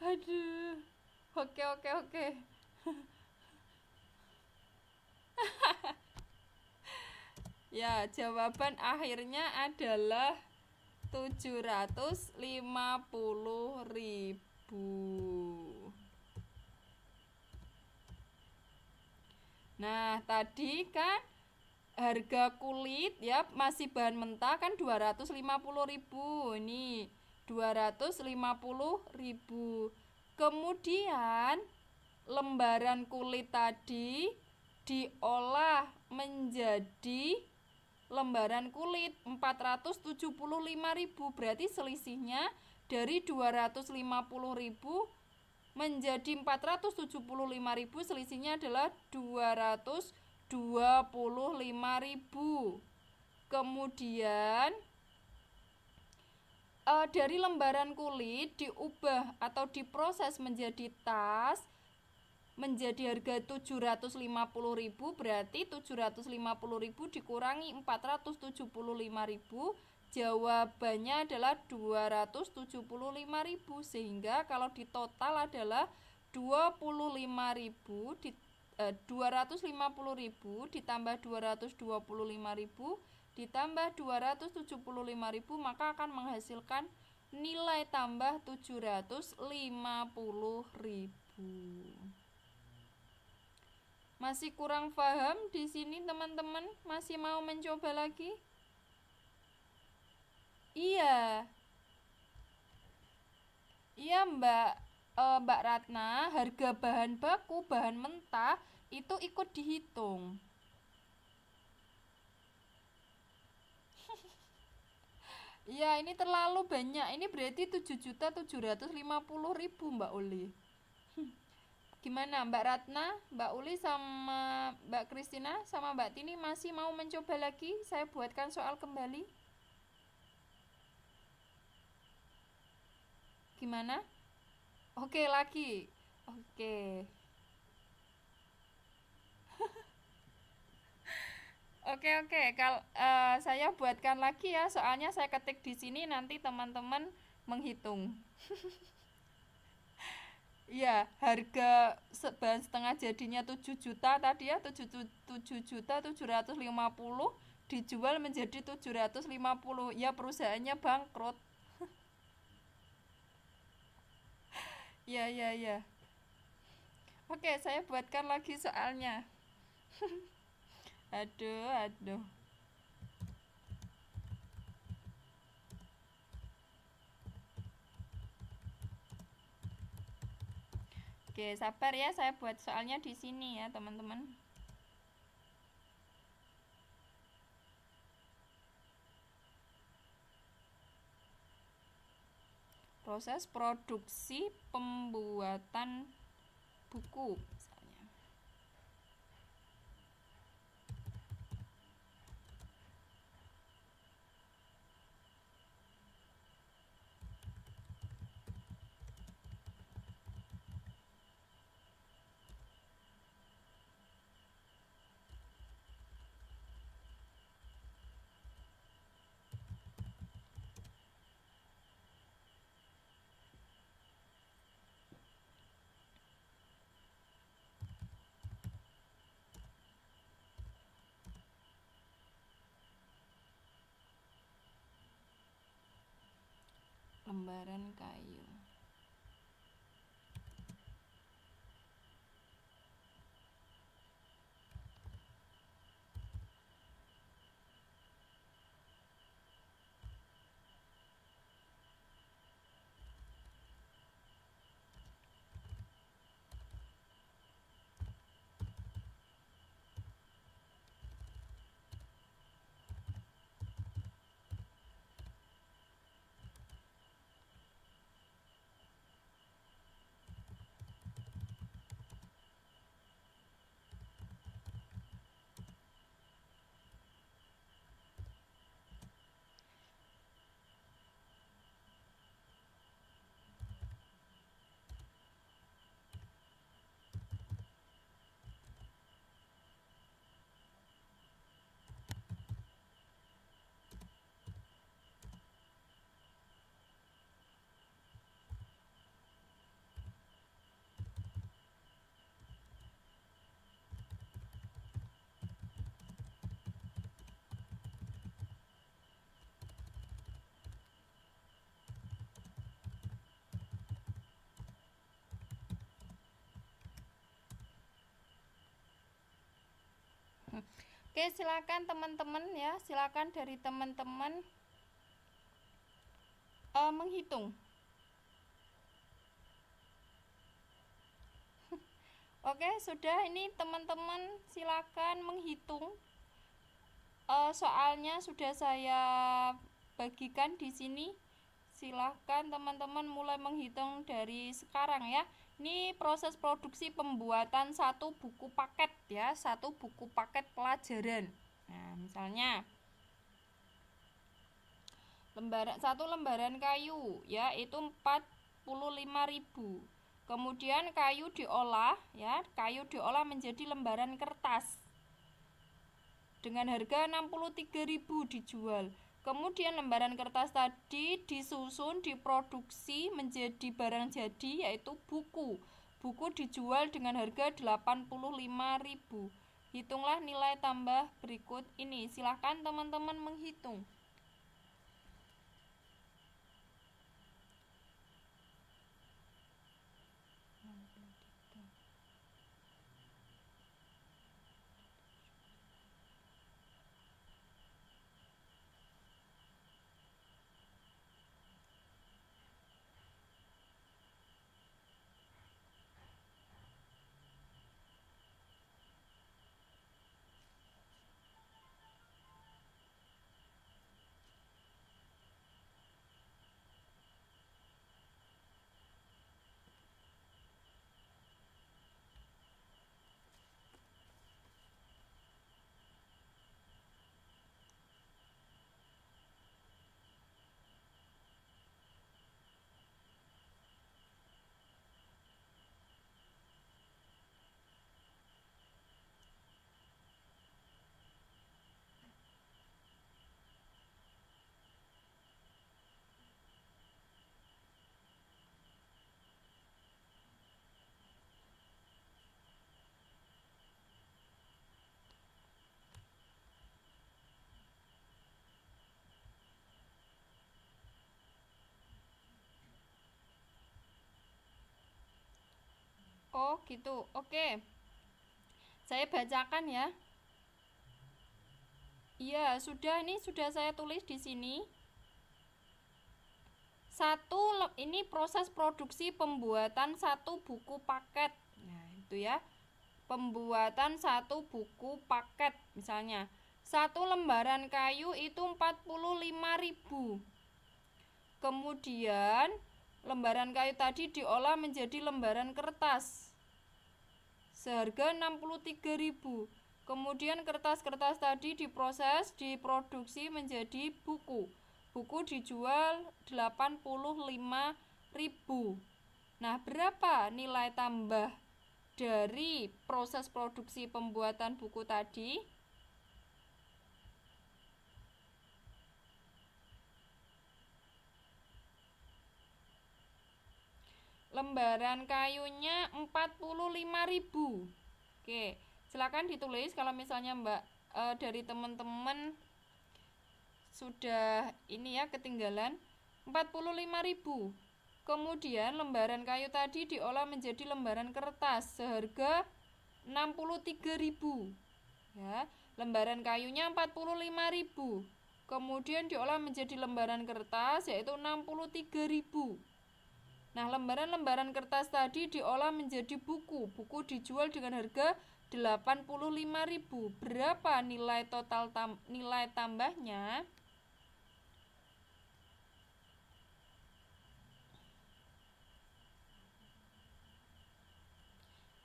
aduh oke oke oke ya jawaban akhirnya adalah 750 ribu Nah, tadi kan harga kulit ya masih bahan mentah kan 250.000 nih. 250.000. Kemudian lembaran kulit tadi diolah menjadi lembaran kulit 475.000 berarti selisihnya dari 250.000 menjadi 475.000 selisihnya adalah 225.000 kemudian uh, dari lembaran kulit diubah atau diproses menjadi tas menjadi harga 750.000 berarti 750.000 dikurangi 475.000 jawabannya adalah 275.000 sehingga kalau ditotal total adalah 25.000 di eh, 250.000 ditambah 225.000 ditambah 275.000 maka akan menghasilkan nilai tambah 750.000. Masih kurang paham di sini teman-teman? Masih mau mencoba lagi? Iya. Iya, Mbak e, Mbak Ratna, harga bahan baku, bahan mentah itu ikut dihitung. Iya, ini terlalu banyak. Ini berarti 7.750.000, Mbak Uli. Gimana Mbak Ratna, Mbak Uli sama Mbak Kristina sama Mbak Tini masih mau mencoba lagi? Saya buatkan soal kembali. Gimana? Oke, lagi. Oke. Oke oke, kal uh, saya buatkan lagi ya, soalnya saya ketik di sini nanti teman-teman menghitung. Iya, harga sebahan setengah jadinya 7 juta tadi ya, 7, 7 juta 750 dijual menjadi 750. Ya perusahaannya bangkrut. ya, ya, ya. Oke, saya buatkan lagi soalnya. aduh aduh Oke, sabar ya saya buat soalnya di sini ya, teman-teman. Proses produksi pembuatan buku. lembaran kayu. Oke, silakan teman-teman ya, silakan dari teman-teman uh, menghitung. Oke, sudah ini teman-teman silakan menghitung uh, soalnya sudah saya bagikan di sini. Silahkan teman-teman mulai menghitung dari sekarang ya. Ini proses produksi pembuatan satu buku paket ya, satu buku paket pelajaran. Nah, misalnya lembaran satu lembaran kayu ya itu 45.000. Kemudian kayu diolah ya, kayu diolah menjadi lembaran kertas dengan harga 63.000 dijual. Kemudian lembaran kertas tadi disusun, diproduksi menjadi barang jadi yaitu buku. Buku dijual dengan harga 85.000. Hitunglah nilai tambah berikut ini. Silakan teman-teman menghitung. Oh, gitu. Oke. Saya bacakan ya. Iya, sudah ini sudah saya tulis di sini. Satu ini proses produksi pembuatan satu buku paket. Nah, itu ya. Pembuatan satu buku paket misalnya. Satu lembaran kayu itu 45.000. Kemudian lembaran kayu tadi diolah menjadi lembaran kertas seharga 63.000. Kemudian kertas-kertas tadi diproses, diproduksi menjadi buku. Buku dijual 85.000. Nah, berapa nilai tambah dari proses produksi pembuatan buku tadi? lembaran kayunya 45.000 oke silakan ditulis kalau misalnya mbak e, dari teman-teman sudah ini ya ketinggalan 45.000 kemudian lembaran kayu tadi diolah menjadi lembaran kertas seharga 63.000 ya lembaran kayunya 45.000 kemudian diolah menjadi lembaran kertas yaitu 63.000 Nah, lembaran-lembaran kertas tadi diolah menjadi buku. Buku dijual dengan harga 85.000. Berapa nilai total tam nilai tambahnya?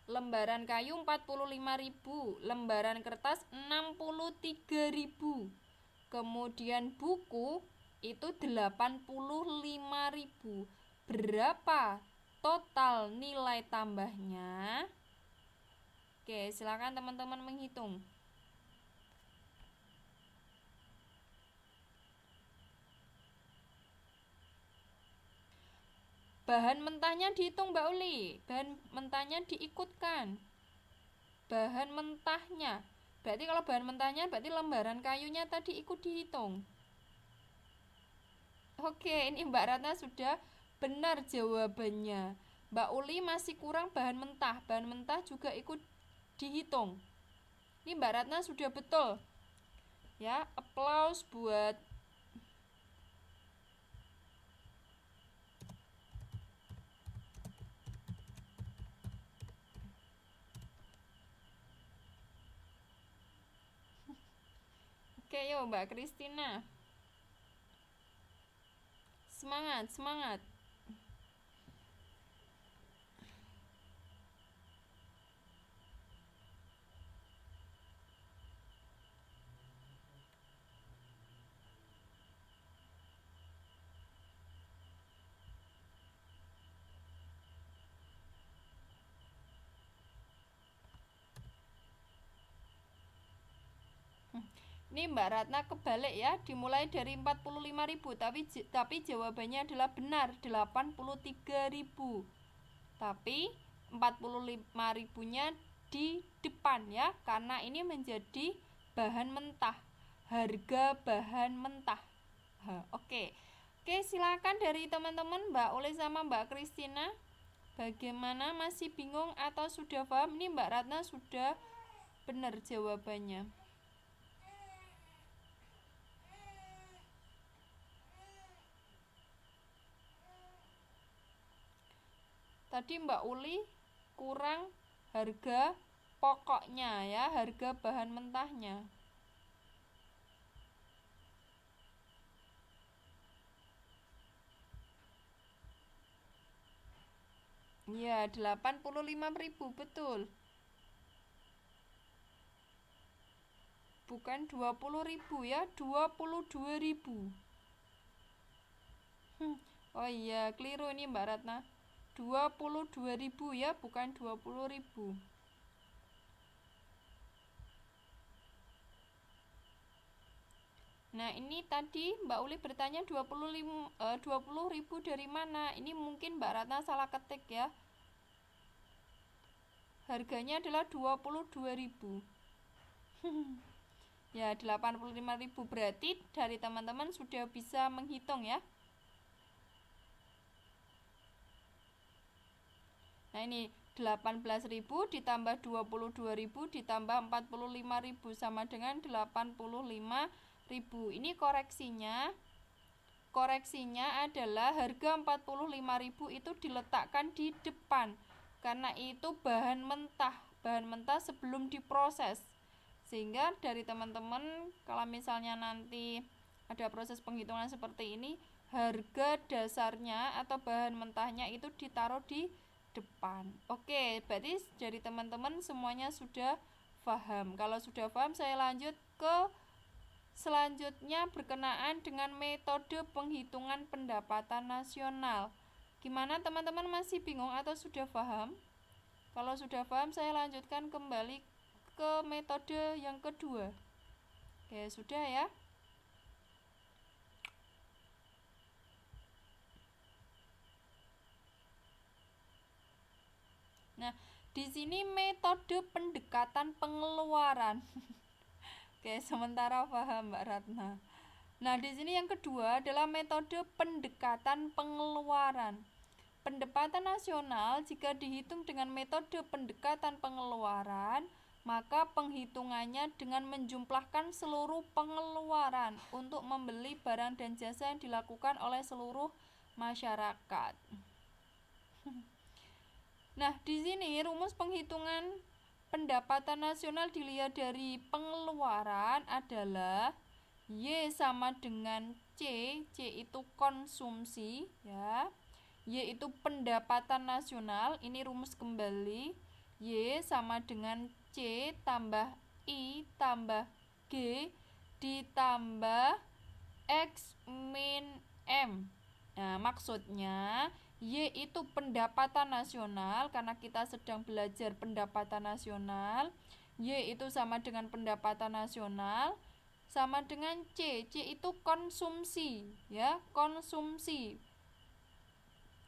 Lembaran kayu 45.000, lembaran kertas 63.000. Kemudian buku itu 85.000 berapa total nilai tambahnya? Oke, silakan teman-teman menghitung. Bahan mentahnya dihitung Mbak Uli. Bahan mentahnya diikutkan. Bahan mentahnya. Berarti kalau bahan mentahnya berarti lembaran kayunya tadi ikut dihitung. Oke, ini Mbak Ratna sudah Benar jawabannya. Mbak Uli masih kurang bahan mentah. Bahan mentah juga ikut dihitung. Ini Mbak Ratna sudah betul. Ya, aplaus buat Oke, yuk Mbak Kristina. Semangat, semangat. Ini Mbak Ratna kebalik ya, dimulai dari 45.000 tapi tapi jawabannya adalah benar 83.000. Tapi 45.000-nya di depan ya karena ini menjadi bahan mentah. Harga bahan mentah. Ha, oke. Oke, silakan dari teman-teman Mbak Oleh sama Mbak Kristina. Bagaimana masih bingung atau sudah paham? Ini Mbak Ratna sudah benar jawabannya. tadi Mbak Uli kurang harga pokoknya ya, harga bahan mentahnya. Ya, 85.000 betul. Bukan 20.000 ya, 22.000. Hmm. Oh iya, keliru ini Mbak Ratna. 22.000 ya, bukan 20.000. Nah, ini tadi Mbak Uli bertanya 25 eh, 20.000 dari mana? Ini mungkin Mbak Ratna salah ketik ya. Harganya adalah 22.000. ya, 85.000 berarti dari teman-teman sudah bisa menghitung ya. Nah ini 18.000 ditambah 22.000 ditambah 45.000 sama dengan 85.000. Ini koreksinya koreksinya adalah harga 45.000 itu diletakkan di depan karena itu bahan mentah, bahan mentah sebelum diproses. Sehingga dari teman-teman kalau misalnya nanti ada proses penghitungan seperti ini, harga dasarnya atau bahan mentahnya itu ditaruh di depan. Oke, berarti dari teman-teman semuanya sudah paham. Kalau sudah paham, saya lanjut ke selanjutnya berkenaan dengan metode penghitungan pendapatan nasional. Gimana teman-teman masih bingung atau sudah paham? Kalau sudah paham, saya lanjutkan kembali ke metode yang kedua. Oke, sudah ya. Nah, di sini metode pendekatan pengeluaran. Oke, sementara paham Mbak Ratna. Nah, di sini yang kedua adalah metode pendekatan pengeluaran. Pendapatan nasional jika dihitung dengan metode pendekatan pengeluaran, maka penghitungannya dengan menjumlahkan seluruh pengeluaran untuk membeli barang dan jasa yang dilakukan oleh seluruh masyarakat. Nah, di sini rumus penghitungan pendapatan nasional dilihat dari pengeluaran adalah Y sama dengan C, C itu konsumsi ya. Y itu pendapatan nasional, ini rumus kembali. Y sama dengan C tambah I tambah G ditambah X min M. Nah, maksudnya Y itu pendapatan nasional karena kita sedang belajar pendapatan nasional. Y itu sama dengan pendapatan nasional sama dengan C. C itu konsumsi ya, konsumsi.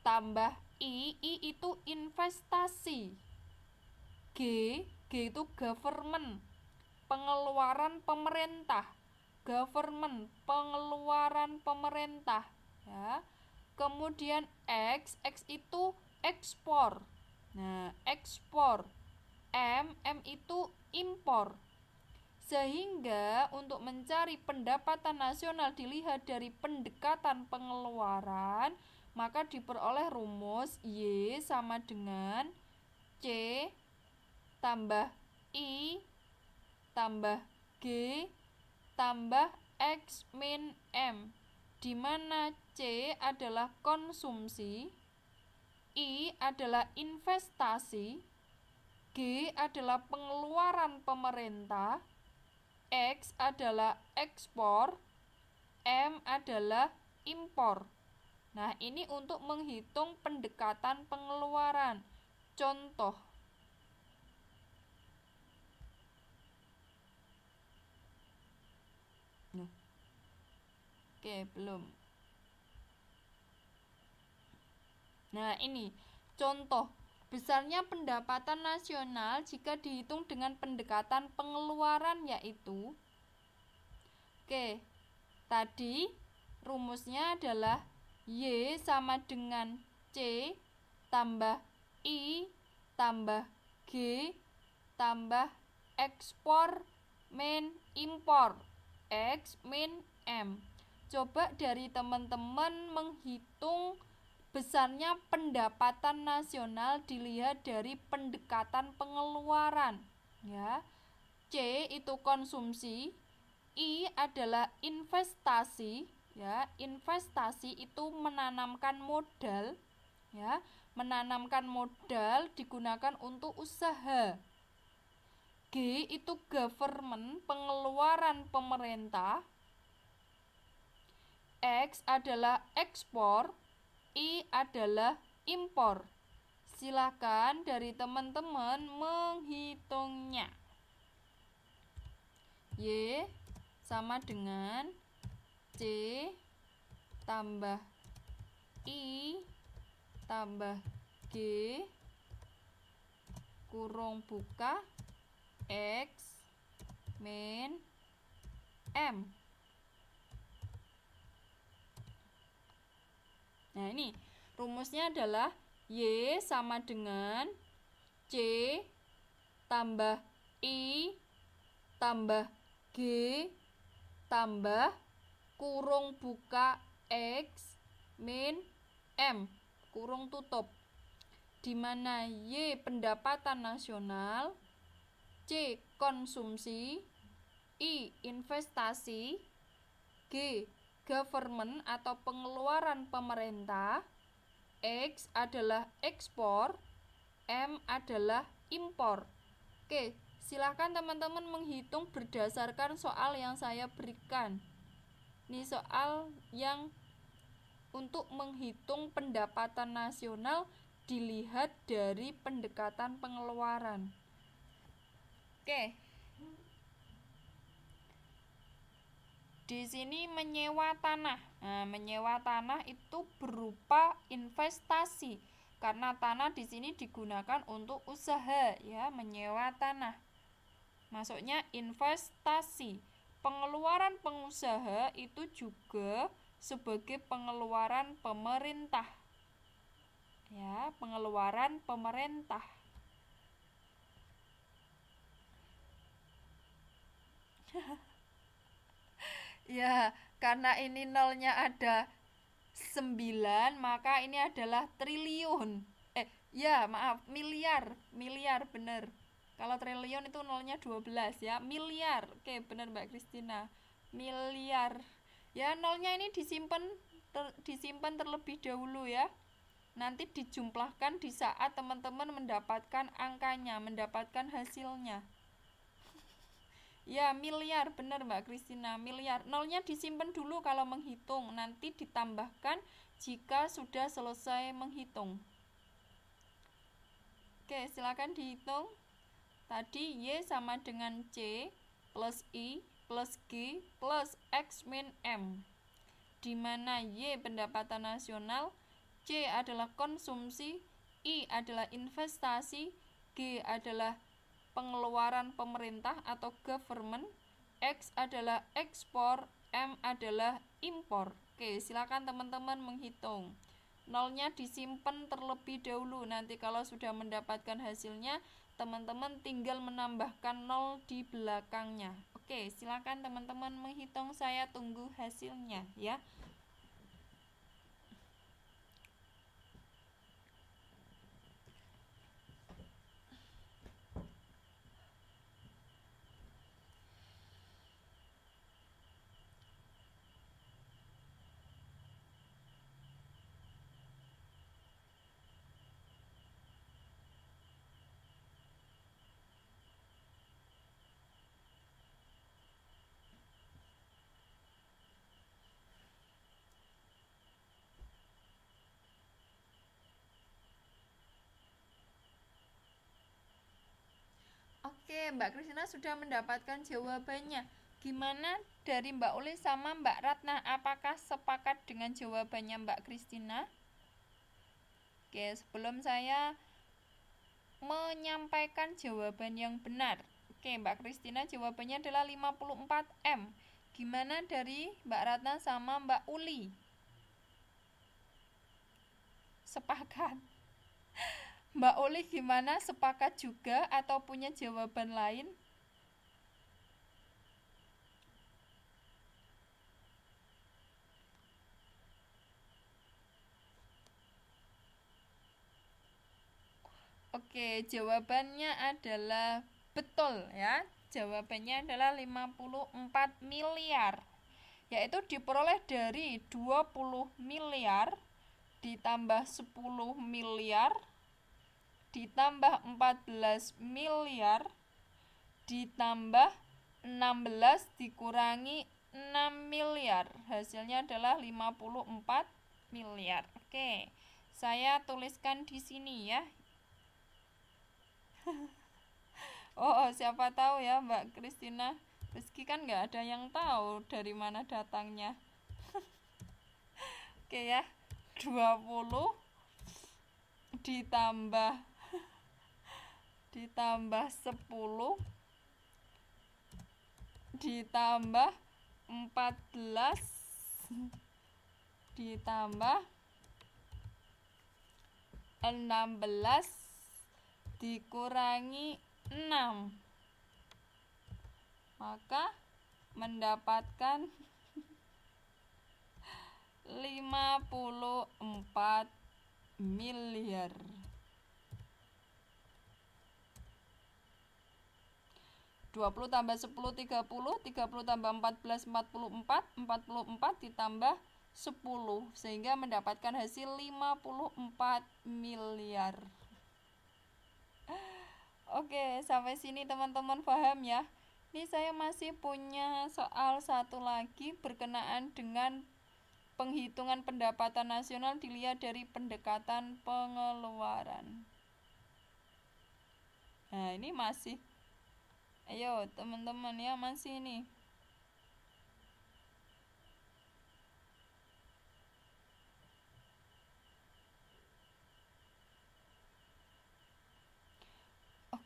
Tambah I, I itu investasi. G, G itu government. Pengeluaran pemerintah. Government, pengeluaran pemerintah ya Kemudian X, X itu ekspor. Nah, ekspor. M, M itu impor. Sehingga untuk mencari pendapatan nasional dilihat dari pendekatan pengeluaran, maka diperoleh rumus Y sama dengan C tambah I tambah G tambah X min M di mana C adalah konsumsi, I adalah investasi, G adalah pengeluaran pemerintah, X adalah ekspor, M adalah impor. Nah, ini untuk menghitung pendekatan pengeluaran. Contoh Oke, belum. Nah, ini contoh besarnya pendapatan nasional jika dihitung dengan pendekatan pengeluaran yaitu Oke. Tadi rumusnya adalah Y sama dengan C tambah I tambah G tambah ekspor min impor X min M coba dari teman-teman menghitung besarnya pendapatan nasional dilihat dari pendekatan pengeluaran ya C itu konsumsi I adalah investasi ya investasi itu menanamkan modal ya menanamkan modal digunakan untuk usaha G itu government pengeluaran pemerintah X adalah ekspor, I adalah impor. Silakan dari teman-teman menghitungnya. Y sama dengan C tambah I tambah G kurung buka X min M Nah, ini rumusnya adalah Y sama dengan C tambah I tambah G tambah kurung buka X min M kurung tutup di mana Y pendapatan nasional C konsumsi I investasi G government atau pengeluaran pemerintah, X adalah ekspor, M adalah impor. Oke, silahkan teman-teman menghitung berdasarkan soal yang saya berikan. Ini soal yang untuk menghitung pendapatan nasional dilihat dari pendekatan pengeluaran. Oke, di sini menyewa tanah. Nah, menyewa tanah itu berupa investasi karena tanah di sini digunakan untuk usaha ya, menyewa tanah. Maksudnya investasi. Pengeluaran pengusaha itu juga sebagai pengeluaran pemerintah. Ya, pengeluaran pemerintah. Ya, karena ini nolnya ada 9, maka ini adalah triliun. Eh, ya, maaf, miliar. Miliar, bener. Kalau triliun itu nolnya 12 ya. Miliar. Oke, bener Mbak Kristina. Miliar. Ya, nolnya ini disimpan ter, disimpan terlebih dahulu ya. Nanti dijumlahkan di saat teman-teman mendapatkan angkanya, mendapatkan hasilnya. Ya, miliar, benar Mbak Kristina, miliar. Nolnya disimpan dulu kalau menghitung, nanti ditambahkan jika sudah selesai menghitung. Oke, silakan dihitung. Tadi Y sama dengan C plus I plus G plus X min M. Di mana Y pendapatan nasional, C adalah konsumsi, I adalah investasi, G adalah pengeluaran pemerintah atau government, X adalah ekspor, M adalah impor. Oke, silakan teman-teman menghitung. Nolnya disimpan terlebih dahulu. Nanti kalau sudah mendapatkan hasilnya, teman-teman tinggal menambahkan nol di belakangnya. Oke, silakan teman-teman menghitung. Saya tunggu hasilnya ya. Oke, Mbak Kristina sudah mendapatkan jawabannya. Gimana dari Mbak Uli sama Mbak Ratna? Apakah sepakat dengan jawabannya Mbak Kristina? Oke, sebelum saya menyampaikan jawaban yang benar. Oke, Mbak Kristina jawabannya adalah 54M. Gimana dari Mbak Ratna sama Mbak Uli? Sepakat. Mbak Oli gimana? Sepakat juga atau punya jawaban lain? Oke, jawabannya adalah betul ya. Jawabannya adalah 54 miliar. Yaitu diperoleh dari 20 miliar ditambah 10 miliar ditambah 14 miliar ditambah 16 dikurangi 6 miliar hasilnya adalah 54 miliar oke saya tuliskan di sini ya oh, oh siapa tahu ya Mbak Kristina meski kan nggak ada yang tahu dari mana datangnya oke ya 20 ditambah ditambah 10 ditambah 14 ditambah 16 dikurangi 6 maka mendapatkan 54 miliar 20 tambah 10 30, 30 tambah 14 44, 44 ditambah 10 sehingga mendapatkan hasil 54 miliar. Oke, sampai sini teman-teman paham ya. Ini saya masih punya soal satu lagi berkenaan dengan penghitungan pendapatan nasional dilihat dari pendekatan pengeluaran. Nah, ini masih Ayo teman-teman ya masih ini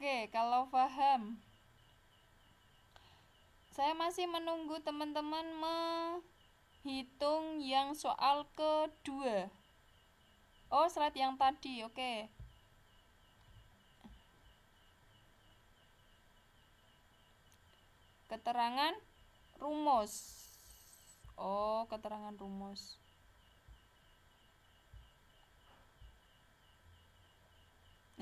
Oke, kalau paham. Saya masih menunggu teman-teman menghitung yang soal kedua. Oh, serat yang tadi. Oke. Keterangan rumus. Oh, keterangan rumus.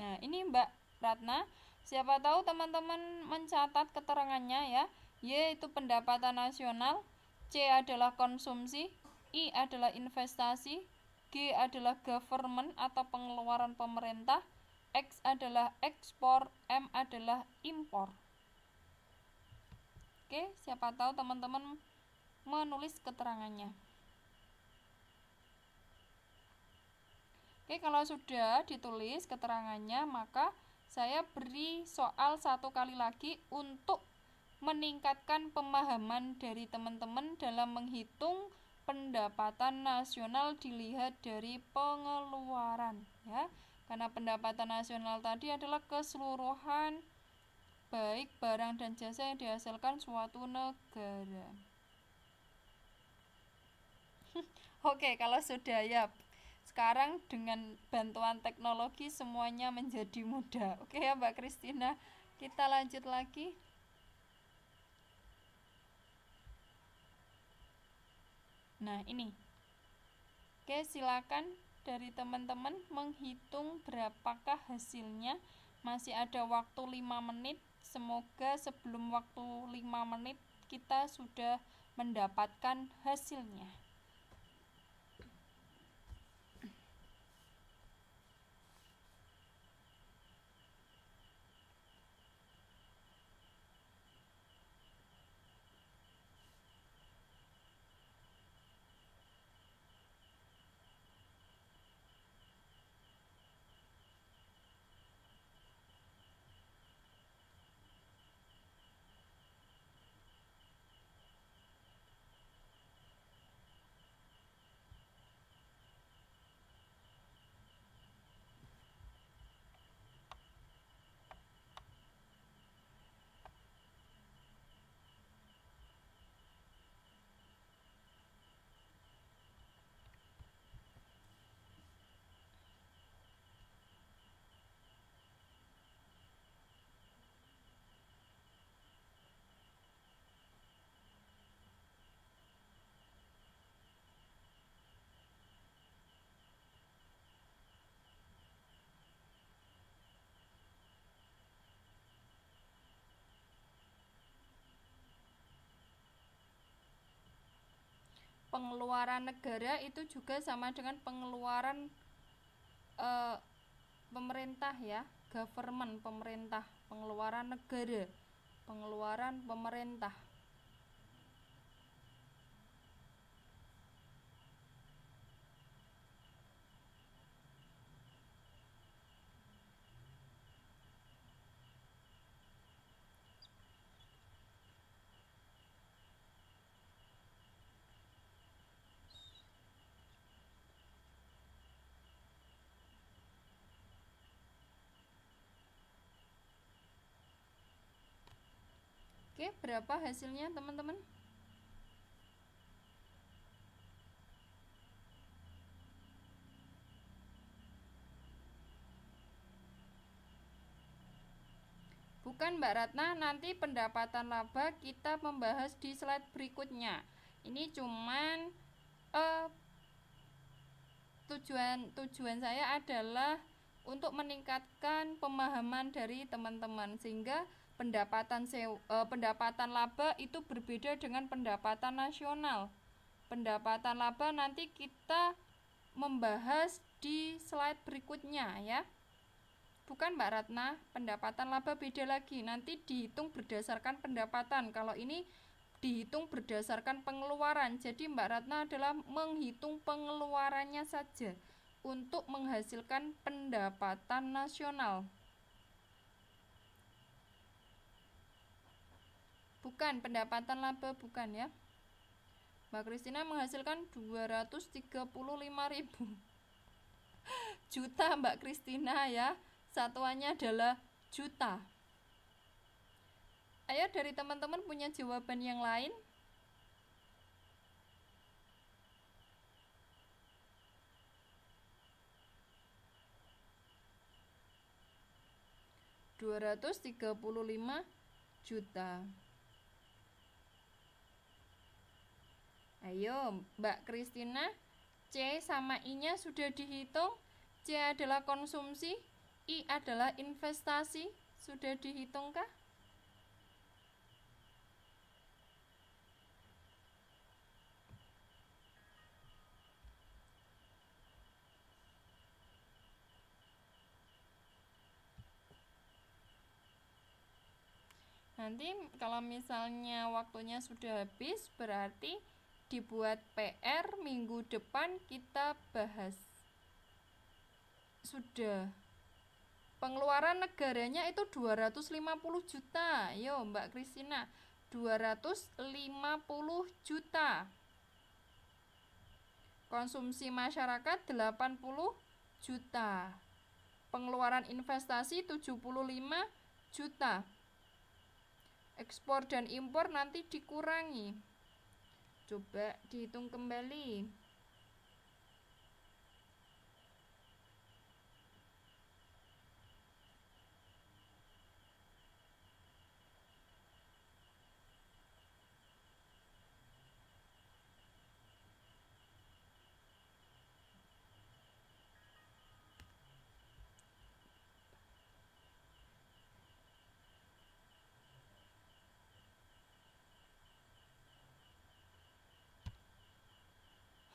Nah, ini Mbak Ratna, siapa tahu teman-teman mencatat keterangannya ya. Y itu pendapatan nasional, C adalah konsumsi, I adalah investasi, G adalah government atau pengeluaran pemerintah, X adalah ekspor, M adalah impor. Oke, siapa tahu teman-teman menulis keterangannya. Oke, kalau sudah ditulis keterangannya, maka saya beri soal satu kali lagi untuk meningkatkan pemahaman dari teman-teman dalam menghitung pendapatan nasional dilihat dari pengeluaran ya karena pendapatan nasional tadi adalah keseluruhan baik barang dan jasa yang dihasilkan suatu negara. Oke, kalau sudah ya. Sekarang dengan bantuan teknologi semuanya menjadi mudah. Oke ya Mbak Kristina, kita lanjut lagi. Nah, ini. Oke, silakan dari teman-teman menghitung berapakah hasilnya. Masih ada waktu 5 menit Semoga sebelum waktu 5 menit kita sudah mendapatkan hasilnya. pengeluaran negara itu juga sama dengan pengeluaran uh, pemerintah ya government pemerintah pengeluaran negara pengeluaran pemerintah Oke, berapa hasilnya teman-teman? Bukan Mbak Ratna, nanti pendapatan laba kita membahas di slide berikutnya. Ini cuman eh, tujuan tujuan saya adalah untuk meningkatkan pemahaman dari teman-teman sehingga pendapatan sewa, uh, eh, pendapatan laba itu berbeda dengan pendapatan nasional. Pendapatan laba nanti kita membahas di slide berikutnya ya. Bukan Mbak Ratna, pendapatan laba beda lagi. Nanti dihitung berdasarkan pendapatan. Kalau ini dihitung berdasarkan pengeluaran. Jadi Mbak Ratna adalah menghitung pengeluarannya saja untuk menghasilkan pendapatan nasional. Bukan pendapatan laba bukan ya. Mbak Kristina menghasilkan 235.000 juta Mbak Kristina ya. Satuannya adalah juta. Ayo dari teman-teman punya jawaban yang lain? Dua ratus tiga puluh lima juta. Ayo, Mbak Kristina, C sama I-nya sudah dihitung. C adalah konsumsi, I adalah investasi. Sudah dihitungkah? Nanti kalau misalnya waktunya sudah habis berarti dibuat PR minggu depan kita bahas sudah pengeluaran negaranya itu 250 juta yo Mbak Kristina 250 juta konsumsi masyarakat 80 juta pengeluaran investasi 75 juta ekspor dan impor nanti dikurangi Coba dihitung kembali.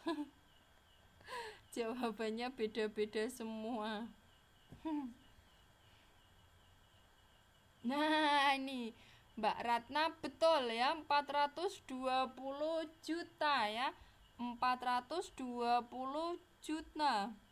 jawabannya beda-beda semua nah ini Mbak Ratna betul ya 420 juta ya 420 juta